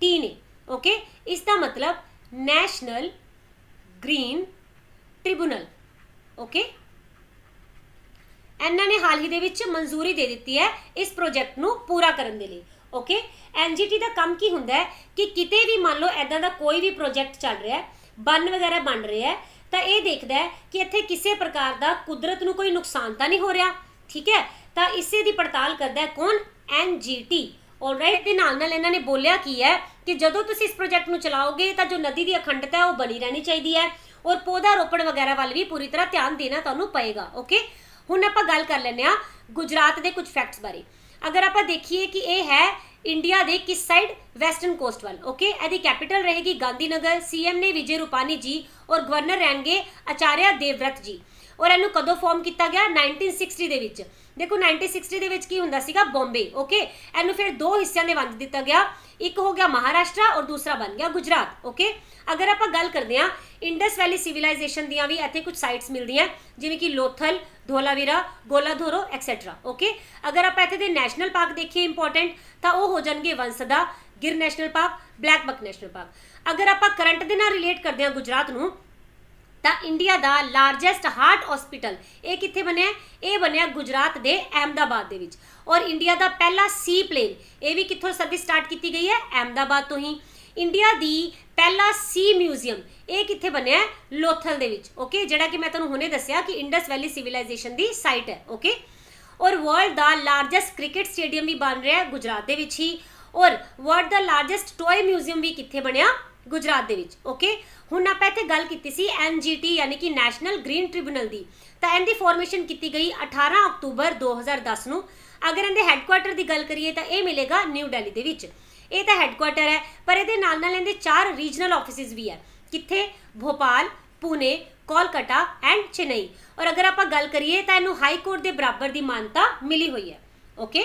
ਟੀ ਨੇ ਓਕੇ ਇਸ ਦਾ ਮਤਲਬ ਨੈਸ਼ਨਲ ਗ੍ਰੀਨ ਟ੍ਰਿਬਿਊਨਲ ਓਕੇ ਇਹਨਾਂ ਨੇ ਹਾਲ ਹੀ ਦੇ ਵਿੱਚ ਮਨਜ਼ੂਰੀ ਦੇ ਦਿੱਤੀ ਹੈ ਇਸ ਪ੍ਰੋਜੈਕਟ ਨੂੰ ਪੂਰਾ ਕਰਨ ਦੇ ਲਈ ਓਕੇ ਐਨਜੀਟੀ ਦਾ ਕੰਮ ਕੀ ਹੁੰਦਾ ਹੈ ਕਿ ਕਿਤੇ ਵੀ ਮੰਨ ਲਓ ਐਦਾਂ ਦਾ ਕੋਈ ਵੀ ਪ੍ਰੋਜੈਕਟ ਚੱਲ ਰਿਹਾ ਹੈ ਬੰਨ ਵਗੈਰਾ ਬਣ ਰਿਹਾ ਹੈ ਤਾਂ ਇਹ ਦੇਖਦਾ ਹੈ ਕਿ ਇੱਥੇ ਕਿਸੇ ਪ੍ਰਕਾਰ ਦਾ ਕੁਦਰਤ ਨੂੰ ਕੋਈ ਨੁਕਸਾਨ ਤਾਂ ਨਹੀਂ ਹੋ ਰਿਹਾ ਠੀਕ ਹੈ ਤਾਂ ਇਸੇ ਦੀ ਪੜਤਾਲ ਕਰਦਾ ਹੈ ਕੌਣ ਐਨਜੀਟੀ ਆਲਰਾਈਟ ਦੇ ਨਾਲ ਨਾਲ ਇਹਨਾਂ ਨੇ ਬੋਲਿਆ ਕੀ ਹੈ ਕਿ ਜਦੋਂ ਤੁਸੀਂ ਇਸ ਪ੍ਰੋਜੈਕਟ ਨੂੰ ਚਲਾਓਗੇ ਤਾਂ ਜੋ ਨਦੀ ਦੀ ਅਖੰਡਤਾ ਉਹ ਬਣੀ ਰਹਿਣੀ ਚਾਹੀਦੀ ਹੈ ਔਰ ਪੌਦਾ ਰੋਪਣ ਵਗੈਰਾ ਵੱਲ ਵੀ ਪੂਰੀ ਤਰ੍ਹਾਂ ਧਿਆਨ ਦੇਣਾ ਤੁਹਾਨੂੰ ਪਏਗਾ ਓਕੇ ਹੁਣ ਆਪਾਂ ਗੱਲ ਕਰ ਲੈਂਦੇ ਆ ਗੁਜਰਾਤ ਦੇ ਕੁਝ ਫੈਕਟਸ ਬਾਰੇ अगर आप देखिए कि यह है इंडिया के किस साइड वैसटन कोस्ट वाल ओके यदि कैपिटल रहेगी गांधीनगर सीएम ने विजय रूपानी जी और गवर्नर रहेंगे आचार्य देवव्रत जी ਔਰ ਇਹਨੂੰ ਕਦੋਂ ਫਾਰਮ ਕੀਤਾ ਗਿਆ 1960 ਦੇ ਵਿੱਚ ਦੇਖੋ 1960 ਦੇ ਵਿੱਚ ਕੀ ਹੁੰਦਾ ਸੀਗਾ ਬੰਬੇ ਓਕੇ ਇਹਨੂੰ ਫਿਰ ਦੋ ਹਿੱਸਿਆਂ ਦੇ ਵੰਡ ਦਿੱਤਾ ਗਿਆ ਇੱਕ ਹੋ ਗਿਆ ਮਹਾਰਾਸ਼ਟਰ ਔਰ ਦੂਸਰਾ ਬਣ ਗਿਆ ਗੁਜਰਾਤ ਓਕੇ ਅਗਰ ਆਪਾਂ ਗੱਲ ਕਰਦੇ ਆ ਇੰਡਸ ਵੈਲੀ ਸਿਵਲਾਈਜੇਸ਼ਨ ਦੀਆਂ ਵੀ ਇੱਥੇ ਕੁਝ ਸਾਈਟਸ ਮਿਲਦੀਆਂ ਜਿਵੇਂ ਕਿ ਲੋਥਲ ਧੋਲਾਵੀਰਾ ਗੋਲਾਧੋਰੋ ਐਕਸੈਟਰਾ ਓਕੇ ਅਗਰ ਆਪਾਂ ਇੱਥੇ ਦੇ ਨੈਸ਼ਨਲ ਪਾਰਕ ਦੇਖੀਏ ਇੰਪੋਰਟੈਂਟ ਤਾਂ ਉਹ ਹੋ ਜਾਣਗੇ Vansda Gir national park black buck national park ਅਗਰ ਆਪਾਂ ਕਰੰਟ ਦੇ ਨਾਲ ਰਿਲੇਟ ਕਰਦੇ ਆ ਗੁਜਰਾਤ ਨੂੰ ਦਾ ਇੰਡੀਆ ਦਾ ਲਾਰਜੈਸਟ ਹਾਰਟ ਹਸਪੀਟਲ ਇਹ ਕਿੱਥੇ ਬਣਿਆ ਇਹ ਬਣਿਆ ਗੁਜਰਾਤ ਦੇ ਅਹਮਦਾਬਾਦ ਦੇ ਵਿੱਚ ਔਰ ਇੰਡੀਆ ਦਾ ਪਹਿਲਾ ਸੀ ਪਲੇਨ ਇਹ ਵੀ ਕਿੱਥੋਂ ਸਰਵਿਸ ਸਟਾਰਟ ਕੀਤੀ ਗਈ ਹੈ ਅਹਮਦਾਬਾਦ ਤੋਂ ਹੀ ਇੰਡੀਆ ਦੀ ਪਹਿਲਾ ਸੀ ਮਿਊਜ਼ੀਅਮ ਇਹ ਕਿੱਥੇ ਬਣਿਆ ਲੋਥਲ ਦੇ ਵਿੱਚ ਓਕੇ ਜਿਹੜਾ ਕਿ ਮੈਂ ਤੁਹਾਨੂੰ ਹੁਣੇ ਦੱਸਿਆ ਕਿ ਇੰਡਸ ਵੈਲੀ ਸਿਵਲਾਈਜੇਸ਼ਨ ਦੀ ਸਾਈਟ ਹੈ ਓਕੇ ਔਰ ਵਰਲਡ ਦਾ ਲਾਰਜੈਸਟ ਕ੍ਰਿਕਟ ਸਟੇਡੀਅਮ ਵੀ ਬਣ ਰਿਹਾ ਹੈ ਗੁਜਰਾਤ ਦੇ ਵਿੱਚ ਹੀ ਔਰ ਵਰਲਡ ਦਾ ਲਾਰਜੈਸਟ ਟੋਏ ਮਿਊਜ਼ੀਅਮ ਵੀ ਕਿੱਥੇ ਬਣਿਆ ਗੁਜਰਾਤ ਦੇ ਵਿੱਚ ਓਕੇ ਹੁਣ ਆਪਾਂ ਇੱਥੇ ਗੱਲ ਕੀਤੀ ਸੀ ਐਨਜੀਟੀ ਯਾਨੀ ਕਿ ਨੈਸ਼ਨਲ ਗ੍ਰੀਨ ਟ੍ਰਿਬਿਊਨਲ ਦੀ ਤਾਂ ਇਹਦੀ ਫਾਰਮੇਸ਼ਨ ਕੀਤੀ ਗਈ 18 ਅਕਤੂਬਰ 2010 ਨੂੰ ਅਗਰ ਇਹਦੇ ਹੈੱਡਕੁਆਰਟਰ ਦੀ ਗੱਲ ਕਰੀਏ ਤਾਂ ਇਹ ਮਿਲੇਗਾ ਨਿਊ ਦਿੱਲੀ ਦੇ ਵਿੱਚ ਇਹ ਤਾਂ ਹੈੱਡਕੁਆਰਟਰ ਹੈ ਪਰ ਇਹਦੇ ਨਾਲ ਨਾਲ ਇਹਦੇ ਚਾਰ ਰੀਜਨਲ ਆਫਿਸਿਸ ਵੀ ਹੈ ਕਿੱਥੇ ਭੋਪਾਲ ਪੁਨੇ ਕੋਲਕਾਤਾ ਐਂਡ ਚੇਨਈ ਔਰ ਅਗਰ ਆਪਾਂ ਗੱਲ ਕਰੀਏ ਤਾਂ ਇਹਨੂੰ ਹਾਈ ਕੋਰਟ ਦੇ ਬਰਾਬਰ ਦੀ ਮਾਨਤਾ ਮਿਲੀ ਹੋਈ ਹੈ okay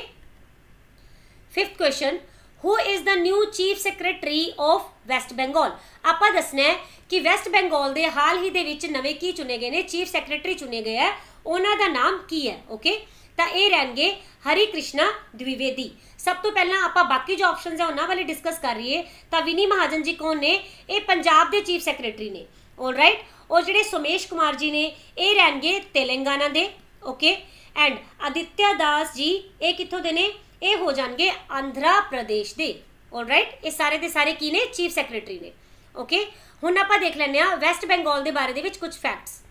fifth question who is the new chief secretary of West Bengal ਆਪਾਂ ਦੱਸਣਾ ਹੈ ਕਿ ਵੈਸਟ ਬੰਗਾਲ ਦੇ ਹਾਲ ਹੀ ਦੇ ਵਿੱਚ ਨਵੇਂ ਕੀ ਚੁਣੇ ਗਏ ਨੇ ਚੀਫ ਸੈਕਟਰੀ ਚੁਣੇ ਗਏ ਹੈ ਉਹਨਾਂ ਦਾ ਨਾਮ ਕੀ ਹੈ ਓਕੇ ਤਾਂ ਇਹ ਰਹਿਣਗੇ ਹਰੀ ਕ੍ਰਿਸ਼ਨਾ ਦਵਿਵੇਦੀ ਸਭ ਤੋਂ ਪਹਿਲਾਂ ਆਪਾਂ ਬਾਕੀ ਜੋ ਆਪਸ਼ਨਸ ਹੈ ਉਹਨਾਂ ਵਾਲੇ ਡਿਸਕਸ ਕਰ ਰਹੀਏ ਤਾਂ ਵਿਨੀ ਮਹਾਜਨ ਜੀ ਕੌਣ ਨੇ ਇਹ ਪੰਜਾਬ ਦੇ ਚੀਫ ਸੈਕਟਰੀ ਨੇ ਰਾਈਟ ਉਹ ਜਿਹੜੇ ਸੁਮੇਸ਼ ਕੁਮਾਰ ਜੀ ਨੇ ਇਹ ਰਹਿਣਗੇ ਤੇਲੰਗਾਨਾ ਦੇ ਓਕੇ ਐਂਡ ਅਦਿੱਤਿਆ ਦਾਸ ਜੀ ਇਹ ਕਿੱਥੋਂ ਦੇ ਨੇ ਇਹ ਹੋ ਜਾਣਗੇ ਆਂਧਰਾ ਪ੍ਰਦੇਸ਼ ਦੇ ਰਾਈਟ ਇਹ ਸਾਰੇ ਦੇ ਸਾਰੇ ਕੀ ਨੇ ਚੀਫ ਸੈਕਟਰੀ ਨੇ ਓਕੇ ਹੁਣ ਆਪਾਂ ਦੇਖ ਲੈਂਦੇ ਆ ਵੈਸਟ ਬੰਗਾਲ ਦੇ ਬਾਰੇ ਦੇ ਵਿੱਚ ਕੁਝ ਫੈਕਟਸ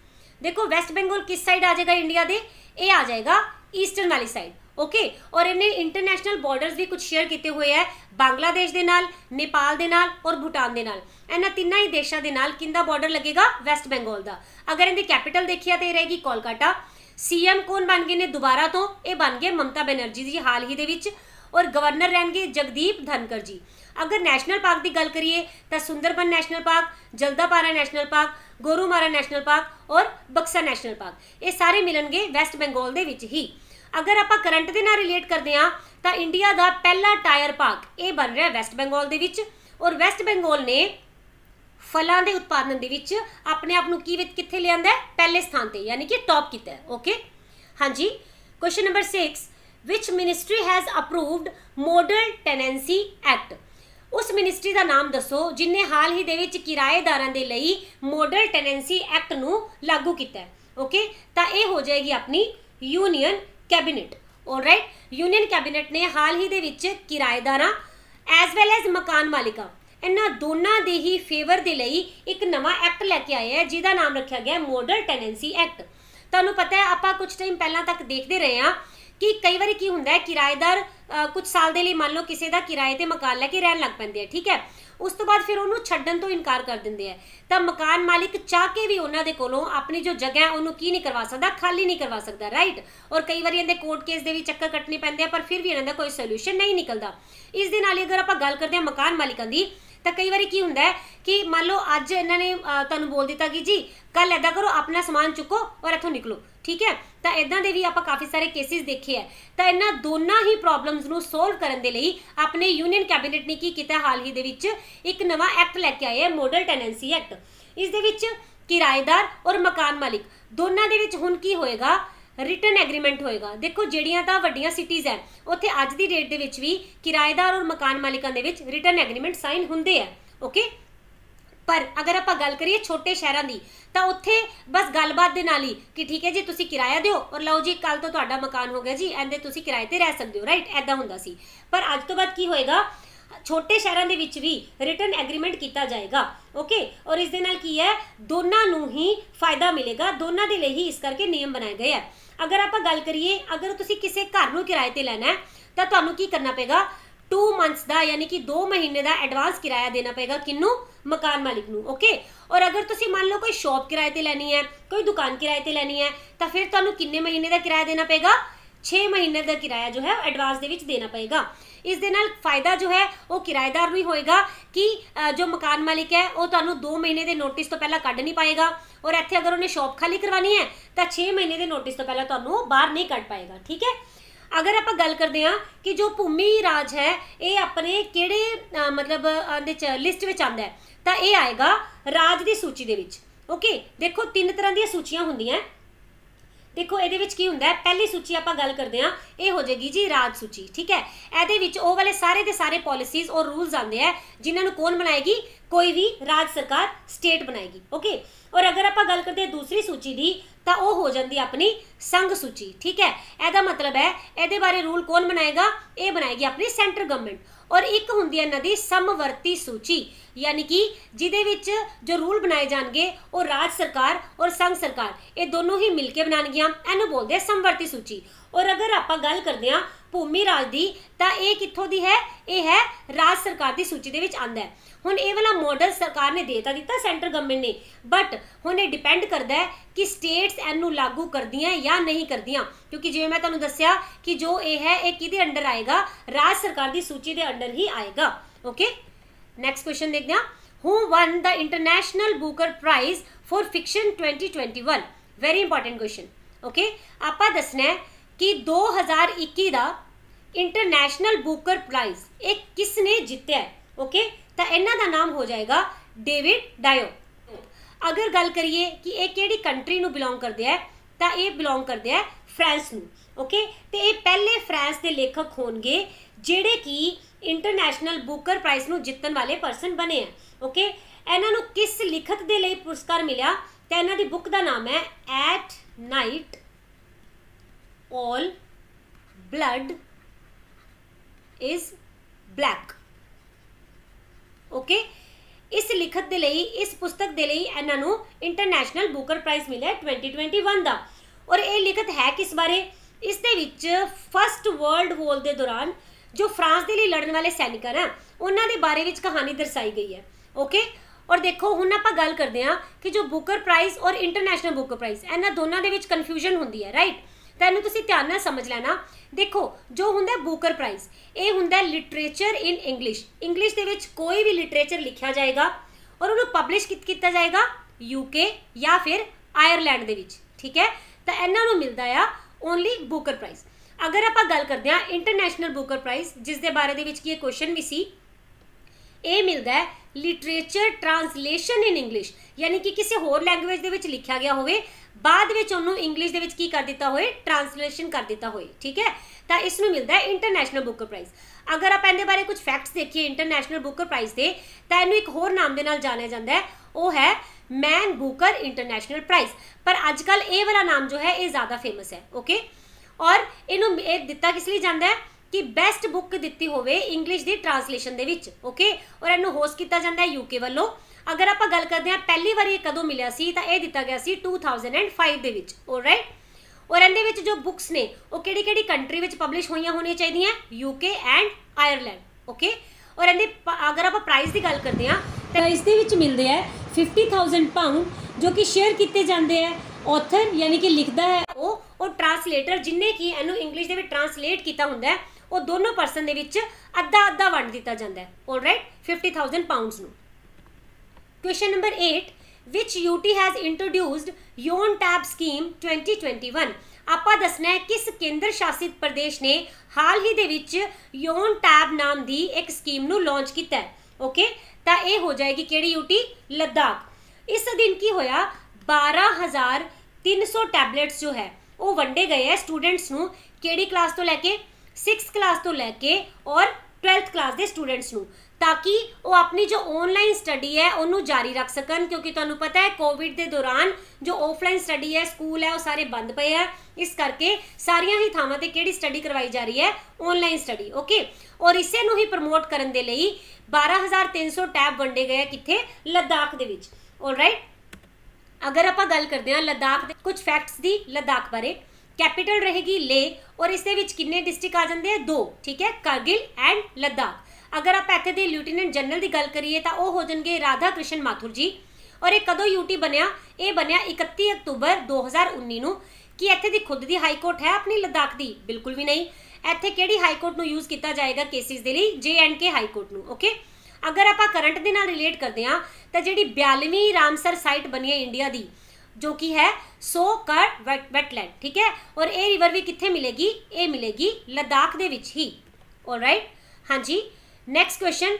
ਦੇਖੋ ਵੈਸਟ ਬੰਗਾਲ ਕਿਸ ਸਾਈਡ ਆ ਜਾਏਗਾ ਇੰਡੀਆ ਦੇ ਇਹ ਆ ਜਾਏਗਾ ਈਸਟਰਨ ਵਾਲੀ ਸਾਈਡ ਓਕੇ ਔਰ ਇਹਨੇ ਇੰਟਰਨੈਸ਼ਨਲ ਬਾਰਡਰਸ ਵੀ ਕੁਝ ਸ਼ੇਅਰ ਕੀਤੇ ਹੋਏ ਹੈ ਬੰਗਲਾਦੇਸ਼ ਦੇ ਨਾਲ ਨੇਪਾਲ ਦੇ ਨਾਲ ਔਰ ਭੂਟਾਨ ਦੇ ਨਾਲ ਇਹਨਾਂ ਤਿੰਨਾਂ ਹੀ ਦੇਸ਼ਾਂ ਦੇ ਨਾਲ ਕਿੰਦਾ ਬਾਰਡਰ ਲੱਗੇਗਾ ਵੈਸਟ ਬੰਗਾਲ ਦਾ ਅਗਰ ਇਹਦੀ ਕੈਪੀਟਲ ਦੇਖਿਆ ਤੇ ਰਹੇਗੀ ਕੋਲਕਾਤਾ ਸੀਐਮ ਕੌਣ ਬਣ ਗਏ ਨੇ ਦੁਬਾਰਾ ਤੋਂ ਇਹ ਬਣ ਗਏ ਮਮਤਾ ਬੈਨਰਜੀ ਜੀ ਹਾਲ ਹੀ ਦੇ ਵਿੱਚ ਔਰ ਗਵਰਨਰ ਰਹਿਣਗੇ ਜਗਦੀਪ ਧਨਕਰ ਜੀ ਅਗਰ ਨੈਸ਼ਨਲ ਪਾਰਕ ਦੀ ਗੱਲ ਕਰੀਏ ਤਾਂ Sundarban national park Jaldapara national park Gorumara national park ਔਰ ਬਕਸਾ ਨੈਸ਼ਨਲ ਪਾਰਕ ਇਹ ਸਾਰੇ ਮਿਲਣਗੇ ਵੈਸਟ ਬੰਗਾਲ ਦੇ ਵਿੱਚ ਹੀ ਅਗਰ ਆਪਾਂ ਕਰੰਟ ਦੇ ਨਾਲ ਰਿਲੇਟ ਕਰਦੇ ਹਾਂ ਤਾਂ ਇੰਡੀਆ ਦਾ ਪਹਿਲਾ ਟਾਇਰ ਪਾਰਕ ਇਹ ਬਣ ਰਿਹਾ ਵੈਸਟ ਬੰਗਾਲ ਦੇ ਵਿੱਚ ਔਰ ਵੈਸਟ ਬੰਗਾਲ ਨੇ ਫਲਾਂ ਦੇ ਉਤਪਾਦਨ ਦੇ ਵਿੱਚ ਆਪਣੇ ਆਪ ਨੂੰ ਕੀ ਵਿੱਚ ਕਿੱਥੇ ਲਿਆਂਦਾ ਪਹਿਲੇ ਸਥਾਨ ਤੇ ਯਾਨੀ ਕਿ ਟੌਪ ਕੀਤਾ ਓਕੇ ਹਾਂਜੀ question number 6 which ministry has approved model tenancy act ਉਸ ਮਿਨਿਸਟਰੀ ਦਾ ਨਾਮ ਦੱਸੋ ਜਿਨੇ ਹਾਲ ਹੀ ਦੇ ਵਿੱਚ ਕਿਰਾਏਦਾਰਾਂ ਦੇ ਲਈ ਮੋਡਲ ਟੈਨੈਂਸੀ ਐਕਟ ਨੂੰ ਲਾਗੂ ਕੀਤਾ ਓਕੇ ਤਾਂ ਇਹ ਹੋ ਜਾਏਗੀ ਆਪਣੀ union cabinet alright union cabinet ਨੇ ਹਾਲ ਹੀ ਦੇ ਵਿੱਚ ਕਿਰਾਏਦਾਰਾਂ ਐਸ ਵੈਲ ਐਸ ਮਕਾਨ ਮਾਲਿਕਾਂ ਇਹਨਾਂ ਦੋਨਾਂ ਦੇ ਹੀ ਫੇਵਰ ਦੇ ਲਈ ਇੱਕ ਨਵਾਂ ਐਕਟ ਲੈ ਕੇ ਆਇਆ ਹੈ ਜਿਹਦਾ ਨਾਮ ਰੱਖਿਆ ਗਿਆ ਹੈ ਮੋਡਲ ਟੈਨੈਂਸੀ ਐਕਟ ਤੁਹਾਨੂੰ ਪਤਾ ਹੈ ਆਪਾਂ ਕੁਝ ਟਾਈਮ ਪਹਿਲਾਂ ਤੱਕ ਦੇਖਦੇ ਰਹੇ ਹਾਂ ਕਿ ਕਈ ਵਾਰੀ ਕੀ ਹੁੰਦਾ ਹੈ ਕਿਰਾਏਦਾਰ ਕੁਝ ਸਾਲ ਦੇ ਲਈ ਮੰਨ ਲਓ ਕਿਸੇ ਦਾ ਕਿਰਾਏ ਤੇ ਮਕਾਨ ਲੈ ਕੇ ਰਹਿਣ ਲੱਗ ਪੈਂਦੇ ਆ ਠੀਕ ਹੈ ਉਸ ਤੋਂ ਬਾਅਦ ਫਿਰ ਉਹਨੂੰ ਛੱਡਣ ਤੋਂ ਇਨਕਾਰ ਕਰ ਦਿੰਦੇ ਆ ਤਾਂ ਮਕਾਨ ਮਾਲਿਕ ਚਾਹ ਕੇ ਵੀ ਉਹਨਾਂ ਦੇ ਕੋਲੋਂ ਆਪਣੀ ਜੋ ਜਗ੍ਹਾ ਹੈ ਉਹਨੂੰ ਕੀ ਨਹੀਂ ਕਰਵਾ ਸਕਦਾ ਖਾਲੀ ਨਹੀਂ ਕਰਵਾ ਸਕਦਾ ਰਾਈਟ ਔਰ ਕਈ ਵਾਰੀ ਇਹਦੇ ਕੋਰਟ ਕੇਸ ਦੇ ਵੀ ਚੱਕਰ ਕੱਟਨੇ ਪੈਂਦੇ ਆ ਪਰ ਫਿਰ ਵੀ ਇਹਨਾਂ ਦਾ ਕੋਈ ਸੋਲੂਸ਼ਨ ਨਹੀਂ ਨਿਕਲਦਾ ਇਸ ਦੇ ਨਾਲ ਹੀ ਅਗਰ ਆਪਾਂ ਗੱਲ ਕਰਦੇ ਹਾਂ ਮਕਾਨ ਮਾਲਿਕਾਂ ਦੀ ਤਾਂ ਕਈ ਵਾਰੀ ਕੀ ਹੁੰਦਾ ਹੈ ਕਿ ਮੰਨ ਲਓ ਅੱਜ ਇਹਨਾਂ ਨੇ ਤੁਹਾਨੂੰ ਬੋਲ ਦਿੱਤਾ ਕਿ ਜੀ ਕੱਲ ਐਦਾ ਕਰੋ ਆਪਣਾ ਸਮਾਨ ਚੁੱਕੋ ਔਰ ਇੱਥੋਂ ਨਿਕਲੋ ਠੀਕ ਹੈ ਤਾਂ ਇਦਾਂ ਦੇ ਵੀ ਆਪਾਂ ਕਾਫੀ ਸਾਰੇ ਕੇਸਿਸ ਦੇਖੇ ਆ ਤਾਂ ਇਹਨਾਂ ਦੋਨਾਂ ਹੀ ਪ੍ਰੋਬਲਮਸ ਨੂੰ ਸੋਲਵ ਕਰਨ ਦੇ ਲਈ ਆਪਣੇ ਯੂਨੀਅਨ ਕੈਬਨਿਟ ਨੇ ਕੀ ਕੀਤਾ ਹਾਲ ਹੀ ਦੇ ਵਿੱਚ ਇੱਕ ਨਵਾਂ ਐਕਟ ਲੈ ਕੇ ਆਇਆ ਹੈ ਮੋਡਲ ਟੈਨੈਂਸੀ ਐਕਟ ਇਸ ਦੇ ਵਿੱਚ ਕਿਰਾਏਦਾਰ ਔਰ ਮਕਾਨ ਮਾਲਿਕ ਦੋਨਾਂ ਦੇ ਵਿੱਚ ਹੁਣ ਕੀ ਹੋਏਗਾ ਰਿਟਨ ਐਗਰੀਮੈਂਟ ਹੋਏਗਾ ਦੇਖੋ ਜਿਹੜੀਆਂ ਤਾਂ ਵੱਡੀਆਂ ਸਿਟੀਜ਼ ਐ ਉੱਥੇ ਅੱਜ ਦੀ ਡੇਟ ਦੇ ਵਿੱਚ ਵੀ ਕਿਰਾਏਦਾਰ ਔਰ ਮਕਾਨ ਮਾਲਿਕਾਂ ਦੇ ਵਿੱਚ ਰਿਟਨ ਐਗਰੀਮੈਂਟ ਸਾਈਨ ਹੁੰਦੇ ਆ ਓਕੇ ਪਰ ਅਗਰ ਆਪਾਂ ਗੱਲ ਕਰੀਏ ਛੋਟੇ ਸ਼ਹਿਰਾਂ ਦੀ ਤਾਂ ਉੱਥੇ ਬਸ ਗੱਲਬਾਤ ਦੇ ਨਾਲ ਹੀ ਕਿ ਠੀਕ ਹੈ ਜੀ ਤੁਸੀਂ ਕਿਰਾਇਆ ਦਿਓ ਔਰ ਲਓ ਜੀ ਕੱਲ ਤੋਂ ਤੁਹਾਡਾ ਮਕਾਨ ਹੋ ਗਿਆ ਜੀ ਐਂਦੇ ਤੁਸੀਂ ਕਿਰਾਏ ਤੇ ਰਹਿ ਸਕਦੇ ਹੋ ਰਾਈਟ ਐਦਾਂ ਹੁੰਦਾ ਸੀ ਪਰ ਅੱਜ ਤੋਂ ਬਾਅਦ ਕੀ ਹੋਏਗਾ ਛੋਟੇ ਸ਼ਹਿਰਾਂ ਦੇ ਵਿੱਚ ਵੀ ਰਿਟਨ ਐਗਰੀਮੈਂਟ ਕੀਤਾ ਜਾਏਗਾ ਓਕੇ ਔਰ ਇਸ ਦੇ ਨਾਲ ਕੀ ਹੈ ਦੋਨਾਂ ਨੂੰ ਹੀ ਫਾਇਦਾ ਮਿਲੇਗਾ ਦੋਨਾਂ ਦੇ ਲਈ ਹੀ ਇਸ ਕਰਕੇ ਨਿਯਮ ਬਣਾਏ ਗਏ ਹੈ ਅਗਰ ਆਪਾਂ ਗੱਲ ਕਰੀਏ ਅਗਰ ਤੁਸੀਂ ਕਿਸੇ ਘਰ ਨੂੰ ਕਿਰਾਏ ਤੇ ਲੈਣਾ ਹੈ ਤਾਂ ਤੁਹਾਨੂੰ ਕੀ ਕਰਨਾ ਪਏਗਾ 2 ਮੰਥਸ ਦਾ ਯਾਨੀ ਕਿ 2 ਮਹੀਨੇ ਦਾ ਐਡਵਾਂਸ ਕਿਰਾਇਆ ਦੇਣਾ ਪਏਗਾ ਕਿੰਨੂੰ ਮਕਾਨ ਮਾਲਿਕ ਨੂੰ ਓਕੇ ਔਰ ਅਗਰ ਤੁਸੀਂ ਮੰਨ ਲਓ ਕੋਈ ਸ਼ਾਪ ਕਿਰਾਏ ਤੇ ਲੈਣੀ ਹੈ ਕੋਈ ਦੁਕਾਨ ਕਿਰਾਏ ਤੇ ਲੈਣੀ ਹੈ ਤਾਂ ਫਿਰ ਤੁਹਾਨੂੰ ਕਿੰਨੇ ਮਹੀਨੇ ਦਾ ਕਿਰਾਇਆ ਦੇਣਾ ਪਏਗਾ 6 ਮਹੀਨੇ ਦਾ ਕਿਰਾਇਆ ਜੋ ਹੈ ਐਡਵਾਂਸ ਦੇ ਵਿੱਚ ਦੇਣਾ ਪਏਗਾ ਇਸ ਦੇ ਨਾਲ ਫਾਇਦਾ ਜੋ ਹੈ ਉਹ ਕਿਰਾਏਦਾਰ ਨੂੰ ਹੀ ਹੋਏਗਾ ਕਿ ਜੋ ਮਕਾਨ ਮਾਲਿਕ ਹੈ ਉਹ ਤੁਹਾਨੂੰ 2 ਮਹੀਨੇ ਦੇ ਨੋਟਿਸ ਤੋਂ ਪਹਿਲਾਂ ਕੱਢ ਨਹੀਂ ਪਾਏਗਾ ਔਰ ਇੱਥੇ ਅਗਰ ਉਹਨੇ ਸ਼ਾਪ ਖਾਲੀ ਕਰਵਾਣੀ ਹੈ ਤਾਂ 6 ਮਹੀਨੇ ਦੇ ਨੋਟਿਸ ਤੋਂ ਪਹਿਲਾਂ ਤੁਹਾਨੂੰ ਬਾਹਰ ਨਹੀਂ ਕੱਢ ਪਾਏਗਾ ਠੀਕ ਹੈ ਅਗਰ ਆਪਾਂ ਗੱਲ ਕਰਦੇ ਹਾਂ ਕਿ ਜੋ ਭੂਮੀ ਰਾਜ ਹੈ ਇਹ ਆਪਣੇ ਕਿਹੜੇ ਮਤਲਬ ਦੇ ਚ ਲਿਸਟ ਵਿੱਚ ਆਂਦਾ ਹੈ ਤਾਂ ਇਹ ਆਏਗਾ ਰਾਜ ਦੀ ਸੂਚੀ ਦੇ ਵਿੱਚ ਓਕੇ ਦੇਖੋ ਤਿੰਨ ਤਰ੍ਹਾਂ ਦੀਆਂ ਸੂਚੀਆਂ ਹੁੰਦੀਆਂ ਦੇਖੋ ਇਹਦੇ ਵਿੱਚ ਕੀ ਹੁੰਦਾ ਹੈ ਪਹਿਲੀ ਸੂਚੀ ਆਪਾਂ ਗੱਲ ਕਰਦੇ ਆ ਇਹ ਹੋ ਜਾਏਗੀ ਜੀ ਰਾਜ ਸੂਚੀ ਠੀਕ ਹੈ ਇਹਦੇ ਵਿੱਚ ਉਹ ਵਾਲੇ ਸਾਰੇ ਦੇ ਸਾਰੇ ਪਾਲਿਸੀਜ਼ ਔਰ ਰੂਲਸ ਆਉਂਦੇ ਆ ਜਿਨ੍ਹਾਂ ਨੂੰ ਕੌਣ ਬਣਾਏਗੀ ਕੋਈ ਵੀ ਰਾਜ ਸਰਕਾਰ ਸਟੇਟ ਬਣਾਏਗੀ ਓਕੇ ਔਰ ਅਗਰ ਆਪਾਂ ਗੱਲ ਕਰਦੇ ਦੂਸਰੀ ਸੂਚੀ ਦੀ ਤਾਂ ਉਹ ਹੋ ਜਾਂਦੀ ਆਪਣੀ ਸੰਘ ਸੂਚੀ ਠੀਕ ਹੈ ਇਹਦਾ ਮਤਲਬ ਹੈ ਇਹਦੇ ਬਾਰੇ ਰੂਲ ਕੌਣ ਬਣਾਏਗਾ ਇਹ ਬਣਾਏਗੀ ਆਪਣੀ ਸੈਂਟਰ ਗਵਰਨਮੈਂਟ ਔਰ ਇੱਕ ਹੁੰਦੀ ਹੈ ਨਦੀ ਸਮਵਰਤੀ ਸੂਚੀ ਯਾਨੀ ਕਿ ਜਿਹਦੇ ਵਿੱਚ ਜੋ ਰੂਲ ਬਣਾਏ ਜਾਣਗੇ ਉਹ ਰਾਜ ਸਰਕਾਰ ਔਰ ਸੰਘ ਸਰਕਾਰ ਇਹ ਦੋਨੋਂ ਹੀ ਮਿਲ ਕੇ ਬਣਾਣਗੀਆਂ ਇਹਨੂੰ ਬੋਲਦੇ ਸਮਵਰਤੀ ਸੂਚੀ ਔਰ ਅਗਰ ਆਪਾਂ ਗੱਲ ਕਰਦੇ ਆ ਭੂਮੀ ਰਾਜ ਦੀ ਤਾਂ ਇਹ ਕਿੱਥੋਂ ਦੀ ਹੈ ਇਹ ਹੈ ਰਾਜ ਸਰਕਾਰ ਦੀ ਸੂਚੀ ਦੇ ਵਿੱਚ ਆਂਦਾ ਹੈ ਹੁਣ ਇਹ ਵਾਲਾ ਮਾਡਲ ਸਰਕਾਰ ਨੇ ਦੇਤਾ ਦਿੱਤਾ ਸੈਂਟਰ ਗਵਰਨਮੈਂਟ ਨੇ ਬਟ ਹੁਣ ਇਹ ਡਿਪੈਂਡ ਕਰਦਾ ਹੈ ਕਿ ਸਟੇਟਸ ਇਹਨੂੰ ਲਾਗੂ ਕਰਦੀਆਂ ਜਾਂ ਨਹੀਂ ਕਰਦੀਆਂ ਕਿਉਂਕਿ ਜਿਵੇਂ ਮੈਂ ਤੁਹਾਨੂੰ ਦੱਸਿਆ ਕਿ ਜੋ ਇਹ ਹੈ ਇਹ ਕਿਹਦੇ ਅੰਡਰ ਆਏਗਾ ਰਾਜ ਸਰਕਾਰ ਦੀ ਸੂਚੀ ਦੇ ਅੰਡਰ ਹੀ ਆਏਗਾ ਓਕੇ ਨੈਕਸਟ ਕੁਐਸਚਨ ਦੇਖਦੇ ਹਾਂ who won the international booker prize for fiction 2021 very important question okay ਆਪਾਂ ਦੱਸਣਾ ਹੈ ਕਿ 2021 ਦਾ ਇੰਟਰਨੈਸ਼ਨਲ ਬੂਕਰ ਪ੍ਰਾਈਜ਼ ਇਹ ਕਿਸ ਨੇ ਜਿੱਤਿਆ ਓਕੇ ਤਾਂ ਇਹਨਾਂ ਦਾ ਨਾਮ ਹੋ ਜਾਏਗਾ ਡੇਵਿਡ ਡਾਇਓ ਅਗਰ ਗੱਲ ਕਰੀਏ ਕਿ ਇਹ ਕਿਹੜੀ ਕੰਟਰੀ ਨੂੰ ਬਿਲੋਂਗ ਕਰਦੇ ਆ ਤਾਂ ਇਹ ਬਿਲੋਂਗ ਕਰਦੇ ਆ ਫਰਾਂਸ ਨੂੰ ਓਕੇ ਤੇ ਇਹ ਪਹਿਲੇ ਫਰਾਂਸ ਦੇ ਲੇਖਕ ਹੋਣਗੇ ਜਿਹੜੇ ਕਿ ਇੰਟਰਨੈਸ਼ਨਲ ਬੂਕਰ ਪ੍ਰਾਈਜ਼ ਨੂੰ ਜਿੱਤਣ ਵਾਲੇ ਪਰਸਨ ਬਣੇ ਆ ਓਕੇ ਇਹਨਾਂ ਨੂੰ ਕਿਸ ਲਿਖਤ ਦੇ ਲਈ ਪੁਰਸਕਾਰ ਮਿਲਿਆ ਤਾਂ ਇਹਨਾਂ ਦੀ ਬੁੱਕ ਦਾ ਨਾਮ ਹੈ at night all blood is black okay ਇਸ ਲਿਖਤ ਦੇ ਲਈ ਇਸ ਪੁਸਤਕ ਦੇ ਲਈ ਇਹਨਾਂ ਨੂੰ ਇੰਟਰਨੈਸ਼ਨਲ ਬੁਕਰ ਪ੍ਰਾਈਜ਼ ਮਿਲਿਆ 2021 ਦਾ ਔਰ ਇਹ ਲਿਖਤ ਹੈ ਕਿਸ ਬਾਰੇ ਇਸ ਦੇ ਵਿੱਚ ਫਰਸਟ ਵਰਲਡ ਵਾਰ ਦੇ ਦੌਰਾਨ ਜੋ ਫਰਾਂਸ ਦੇ ਲਈ ਲੜਨ ਵਾਲੇ ਸੈਨਿਕ ਹਨ ਉਹਨਾਂ ਦੇ ਬਾਰੇ ਵਿੱਚ ਕਹਾਣੀ ਦਰਸਾਈ ਗਈ ਹੈ ਓਕੇ ਔਰ ਦੇਖੋ ਹੁਣ ਆਪਾਂ ਗੱਲ ਕਰਦੇ ਆ ਕਿ ਜੋ ਬੁਕਰ ਪ੍ਰਾਈਜ਼ ਔਰ ਇੰਟਰਨੈਸ਼ਨਲ ਬੁਕਰ ਪ੍ਰਾਈਜ਼ ਇਹਨਾਂ ਦੋਨਾਂ ਦੇ ਵਿੱਚ ਕਨਫਿਊਜ਼ਨ ਹੁੰਦੀ ਹੈ ਰਾਈਟ ਤਾਂ ਇਹਨੂੰ ਤੁਸੀਂ ਧਿਆਨ ਨਾਲ ਸਮਝ ਲੈਣਾ ਦੇਖੋ ਜੋ ਹੁੰਦਾ ਬੂਕਰ ਪ੍ਰਾਈਜ਼ ਇਹ ਹੁੰਦਾ ਲਿਟਰੇਚਰ ਇਨ ਇੰਗਲਿਸ਼ ਇੰਗਲਿਸ਼ ਦੇ ਵਿੱਚ ਕੋਈ ਵੀ ਲਿਟਰੇਚਰ ਲਿਖਿਆ ਜਾਏਗਾ ਔਰ ਉਹਨੂੰ ਪਬਲਿਸ਼ ਕੀਤਾ ਜਾਏਗਾ ਯੂਕੇ ਜਾਂ ਫਿਰ ਆਇਰਲੈਂਡ ਦੇ ਵਿੱਚ ਠੀਕ ਹੈ ਤਾਂ ਇਹਨਾਂ ਨੂੰ ਮਿਲਦਾ ਆ ਓਨਲੀ ਬੂਕਰ ਪ੍ਰਾਈਜ਼ ਅਗਰ ਆਪਾਂ ਗੱਲ ਕਰਦੇ ਹਾਂ ਇੰਟਰਨੈਸ਼ਨਲ ਬੂਕਰ ਪ੍ਰਾਈਜ਼ ਜਿਸ ਦੇ ਬਾਰੇ ਦੇ ਵਿੱਚ ਕੀ ਇਹ ਕੁਐਸਚਨ ਵੀ ਸੀ ਇਹ ਮਿਲਦਾ ਹੈ ਲਿਟਰੇਚਰ ਟ੍ਰਾਂਸਲੇਸ਼ਨ ਇਨ ਇੰਗਲਿਸ਼ ਯਾਨੀ ਕਿ ਕਿਸੇ ਹੋਰ ਲੈਂਗੁਏਜ ਦੇ ਵਿੱਚ ਲਿਖਿਆ ਗਿਆ ਹੋਵੇ ਬਾਅਦ ਵਿੱਚ ਉਹਨੂੰ ਇੰਗਲਿਸ਼ ਦੇ ਵਿੱਚ ਕੀ ਕਰ ਦਿੱਤਾ ਹੋਏ ਟ੍ਰਾਂਸਲੇਸ਼ਨ ਕਰ ਦਿੱਤਾ ਹੋਏ ਠੀਕ ਹੈ ਤਾਂ ਇਸ ਨੂੰ ਮਿਲਦਾ ਹੈ ਇੰਟਰਨੈਸ਼ਨਲ ਬੁੱਕਰ ਪ੍ਰਾਈਜ਼ ਅਗਰ ਆਪਾਂ ਇਹਦੇ ਬਾਰੇ ਕੁਝ ਫੈਕਟਸ ਦੇਖੀਏ ਇੰਟਰਨੈਸ਼ਨਲ ਬੁੱਕਰ ਪ੍ਰਾਈਜ਼ ਦੇ ਤਾਂ ਇਹਨੂੰ ਇੱਕ ਹੋਰ ਨਾਮ ਦੇ ਨਾਲ ਜਾਣਿਆ ਜਾਂਦਾ ਹੈ ਉਹ ਹੈ ਮੈਨ ਬੁੱਕਰ ਇੰਟਰਨੈਸ਼ਨਲ ਪ੍ਰਾਈਜ਼ ਪਰ ਅੱਜ ਕੱਲ ਇਹ ਵਾਲਾ ਨਾਮ ਜੋ ਹੈ ਇਹ ਜ਼ਿਆਦਾ ਫੇਮਸ ਹੈ ਓਕੇ ਔਰ ਇਹਨੂੰ ਇਹ ਦਿੱਤਾ ਕਿਸ ਲਈ ਜਾਂਦਾ ਹੈ ਕਿ ਬੈਸਟ ਬੁੱਕ ਦਿੱਤੀ ਹੋਵੇ ਇੰਗਲਿਸ਼ ਦੀ ਟ੍ਰਾਂਸਲੇਸ਼ਨ ਦੇ ਵਿੱਚ ਓਕੇ ਔਰ ਇਹਨੂੰ ਹੋਸਟ ਕੀਤਾ ਜਾਂਦਾ ਹੈ ਯੂਕੇ ਵੱਲੋਂ ਅਗਰ ਆਪਾਂ ਗੱਲ ਕਰਦੇ ਹਾਂ ਪਹਿਲੀ ਵਾਰੀ ਇਹ ਕਦੋਂ ਮਿਲਿਆ ਸੀ ਤਾਂ ਇਹ ਦਿੱਤਾ ਗਿਆ ਸੀ 2005 ਦੇ ਵਿੱਚ ਆਲਰਾਈਟ ਔਰ ਇਹਦੇ ਵਿੱਚ ਜੋ ਬੁక్స్ ਨੇ ਉਹ ਕਿਹੜੀ ਕਿਹੜੀ ਕੰਟਰੀ ਵਿੱਚ ਪਬਲਿਸ਼ ਹੋਈਆਂ ਹੋਣੀਆਂ ਚਾਹੀਦੀਆਂ ਯੂਕੇ ਐਂਡ ਆਇਰਲੈਂਡ ਓਕੇ ਔਰ ਇਹਦੇ ਅਗਰ ਆਪਾਂ ਪ੍ਰਾਈਸ ਦੀ ਗੱਲ ਕਰਦੇ ਹਾਂ ਤਾਂ ਇਸ ਦੇ ਵਿੱਚ ਮਿਲਦੇ ਆ 50000 ਪਾਉਂਡ ਜੋ ਕਿ ਸ਼ੇਅਰ ਕੀਤੇ ਜਾਂਦੇ ਆ ਆਥਰ ਯਾਨੀ ਕਿ ਲਿਖਦਾ ਹੈ ਉਹ ਔਰ ਟ੍ਰਾਂਸਲੇਟਰ ਜਿੰਨੇ ਕੀ ਇਹਨੂੰ ਇੰਗਲਿਸ਼ ਦੇ ਵਿੱਚ ਟ੍ਰਾਂਸਲੇਟ ਕੀਤਾ ਹੁੰਦਾ ਉਹ ਦੋਨੋਂ ਪਰਸਨ ਦੇ ਵਿੱਚ ਅੱਧਾ ਅੱਧਾ ਵੰਡ ਦਿੱਤਾ ਜਾਂਦਾ ਹੈ ਆਲਰਾਈਟ 50000 ਪਾਉਂਡਸ ਨੂੰ Question number 8. Which UT has introduced Yon Tab Scheme 2021? ਆਪਾਂ ਦੱਸਣਾ ਹੈ ਕਿਸ ਕੇਂਦਰ ਸ਼ਾਸਿਤ ਪ੍ਰਦੇਸ਼ ਨੇ ਹਾਲ ਹੀ ਦੇ ਵਿੱਚ ਯੋਨ ਟੈਬ ਨਾਮ ਦੀ ਇੱਕ ਸਕੀਮ ਨੂੰ ਲਾਂਚ ਕੀਤਾ ਹੈ ਓਕੇ ਤਾਂ ਇਹ ਹੋ ਜਾਏਗੀ ਕਿਹੜੀ ਯੂਟੀ ਲੱਦਾਖ ਇਸ ਦਿਨ ਕੀ ਹੋਇਆ 12300 ਟੈਬਲੇਟਸ ਜੋ ਹੈ ਉਹ ਵੰਡੇ ਗਏ ਹੈ ਸਟੂਡੈਂਟਸ ਨੂੰ ਕਿਹੜੀ ਕਲਾਸ ਤੋਂ ਲੈ ਕੇ 6th ਕਲਾਸ ਤੋਂ ਲੈ ਕੇ ਔਰ 12th ਕਲਾਸ ਦੇ ਸਟੂਡੈਂਟਸ ਨੂੰ ਤਾਂ ਕਿ ਉਹ ਆਪਣੀ ਜੋ ਆਨਲਾਈਨ ਸਟੱਡੀ ਹੈ ਉਹਨੂੰ ਜਾਰੀ ਰੱਖ ਸਕਣ ਕਿਉਂਕਿ ਤੁਹਾਨੂੰ ਪਤਾ ਹੈ ਕੋਵਿਡ ਦੇ ਦੌਰਾਨ ਜੋ ਆਫਲਾਈਨ ਸਟੱਡੀ ਹੈ ਸਕੂਲ ਹੈ ਉਹ ਸਾਰੇ ਬੰਦ ਪਏ ਆ ਇਸ ਕਰਕੇ ਸਾਰੀਆਂ ਹੀ ਥਾਵਾਂ ਤੇ ਕਿਹੜੀ ਸਟੱਡੀ ਕਰਵਾਈ ਜਾ ਰਹੀ ਹੈ ਆਨਲਾਈਨ ਸਟੱਡੀ ਓਕੇ ਔਰ ਇਸੇ ਨੂੰ ਹੀ ਪ੍ਰਮੋਟ ਕਰਨ ਦੇ ਲਈ 12300 ਟੈਬ ਵੰਡੇ ਗਏ ਕਿੱਥੇ ਲਦਾਖ ਦੇ ਵਿੱਚ ਆਲਰਾਈਟ ਅਗਰ ਆਪਾਂ ਗੱਲ ਕਰਦੇ ਹਾਂ ਲਦਾਖ ਦੇ ਕੁਝ ਫੈਕਟਸ ਦੀ ਲਦਾਖ ਬਾਰੇ ਕੈਪੀਟਲ ਰਹੇਗੀ ਲੇ ਔਰ ਇਸ ਦੇ ਵਿੱਚ ਕਿੰਨੇ ਡਿਸਟ੍ਰਿਕਟ ਆ ਜਾਂਦੇ ਆ ਦੋ ਠੀਕ ਹੈ ਕਾਰਗਿਲ ਐਂਡ ਲਦਾਖ ਅਗਰ ਆਪਾਂ ਇੱਥੇ ਦੇ ਲੈਫਟੀਨੈਂਟ ਜਨਰਲ ਦੀ ਗੱਲ ਕਰੀਏ ਤਾਂ ਉਹ ਹੋ ਜਾਣਗੇ ਰਾਧਾ ਕ੍ਰਿਸ਼ਨ ਮਾਥੁਰ ਜੀ ਔਰ ਇਹ ਕਦੋਂ ਯੂਟੀ ਬਣਿਆ ਇਹ ਬਣਿਆ 31 ਅਕਤੂਬਰ 2019 ਨੂੰ ਕਿ ਇੱਥੇ ਦੀ ਖੁਦ ਦੀ ਹਾਈ ਕੋਰਟ ਹੈ ਆਪਣੀ ਲਦਾਖ ਦੀ ਬਿਲਕੁਲ ਵੀ ਨਹੀਂ ਇੱਥੇ ਕਿਹੜੀ ਹਾਈ ਕੋਰਟ ਨੂੰ ਯੂਜ਼ ਕੀਤਾ ਜਾਏਗਾ ਕੇਸਿਸ ਦੇ ਲਈ J and K high court ਨੂੰ ਓਕੇ ਅਗਰ ਆਪਾਂ ਕਰੰਟ ਦੇ ਨਾਲ ਰਿਲੇਟ ਕਰਦੇ ਹਾਂ ਤਾਂ ਜਿਹੜੀ 42ਵੀਂ ਰਾਮਸਰ ਸਾਈਟ ਬਣੀ ਹੈ ਇੰਡੀਆ ਦੀ ਜੋ ਕਿ ਹੈ 100 ਕਰ ਵੈਟਲੈਂਡ ਠੀਕ ਹੈ ਔਰ ਇਹ ਰਿਵਰ ਵੀ ਕਿੱਥੇ ਮਿਲੇਗੀ ਇਹ ਮਿਲੇਗੀ ਲਦਾਖ ਦੇ ਵਿੱਚ ਹੀ ਆਲਰਾਈਟ ਹਾਂਜੀ Next question.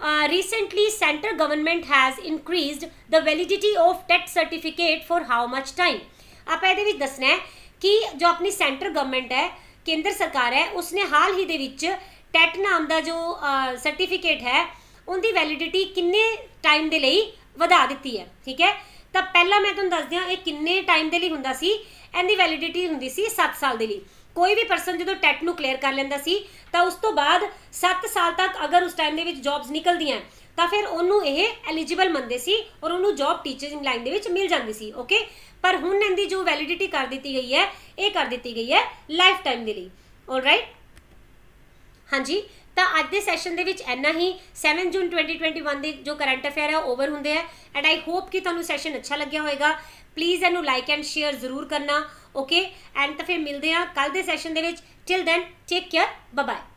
Uh, recently, central government has increased the validity of TET certificate for how much time? ਆਪਾਂ ਇਹਦੇ ਵਿੱਚ ਦੱਸਣਾ ਹੈ ਕਿ ਜੋ ਆਪਣੀ ਸੈਂਟਰ ਗਵਰਨਮੈਂਟ ਹੈ ਕੇਂਦਰ ਸਰਕਾਰ ਹੈ ਉਸਨੇ ਹਾਲ ਹੀ ਦੇ ਵਿੱਚ ਟੈਟ ਨਾਮ ਦਾ ਜੋ ਸਰਟੀਫਿਕੇਟ ਹੈ ਉਹਦੀ ਵੈਲਿਡਿਟੀ ਕਿੰਨੇ ਟਾਈਮ ਦੇ ਲਈ ਵਧਾ ਦਿੱਤੀ ਹੈ ਠੀਕ ਹੈ ਤਾਂ ਪਹਿਲਾਂ ਮੈਂ ਤੁਹਾਨੂੰ ਦੱਸ ਦਿਆਂ ਇਹ ਕਿੰਨੇ ਟਾਈਮ ਦੇ ਲਈ ਹੁੰਦਾ ਸੀ ਇਹਦੀ ਵੈਲਿਡਿਟੀ ਹੁੰਦੀ ਸੀ 7 ਸਾਲ ਦੇ ਲਈ ਕੋਈ ਵੀ ਪਰਸਨ ਜਦੋਂ ਟੈਟ ਨੂੰ ਕਲੀਅਰ ਕਰ ਲੈਂਦਾ ਸੀ ਤਾਂ ਉਸ ਤੋਂ ਬਾਅਦ 7 ਸਾਲ ਤੱਕ ਅਗਰ ਉਸ ਟਾਈਮ ਦੇ ਵਿੱਚ ਜੌਬਸ ਨਿਕਲਦੀਆਂ ਤਾਂ ਫਿਰ ਉਹਨੂੰ ਇਹ ਐਲੀਜੀਬਲ ਮੰਨਦੇ ਸੀ ਔਰ ਉਹਨੂੰ ਜੌਬ ਟੀਚਿੰਗ ਲਾਈਨ ਦੇ ਵਿੱਚ ਮਿਲ ਜਾਂਦੀ ਸੀ ਓਕੇ ਪਰ ਹੁਣ ਇਹਦੀ ਜੋ ਵੈਲਿਡਿਟੀ ਕਰ ਦਿੱਤੀ ਗਈ ਹੈ ਇਹ ਕਰ ਦਿੱਤੀ ਗਈ ਹੈ ਲਾਈਫ ਟਾਈਮ ਦੇ ਲਈ ਰਾਈਟ ਹਾਂਜੀ ਤਾਂ ਅੱਜ ਦੇ ਸੈਸ਼ਨ ਦੇ ਵਿੱਚ ਇੰਨਾ ਹੀ 7 ਜੂਨ 2021 ਦੇ ਜੋ ਕਰੰਟ ਅਫੇਅਰ ਹੈ ਓਵਰ ਹੁੰਦੇ ਆ ਐਂਡ ਆਈ ਹੋਪ ਕਿ ਤੁਹਾਨੂੰ ਸੈਸ਼ਨ ਅੱਛਾ ਲੱਗਿਆ ਹੋਵੇਗਾ ਪਲੀਜ਼ ਇਹਨੂੰ ਲਾਈਕ ਐਂਡ ਸ਼ੇਅਰ ਜ਼ਰੂਰ ਕਰਨਾ ਓਕੇ ਐਂਡ ਤਾਂ ਫਿਰ ਮਿਲਦੇ ਆ ਕੱਲ ਦੇ ਸੈਸ਼ਨ ਦੇ ਵਿੱਚ till then take care bye bye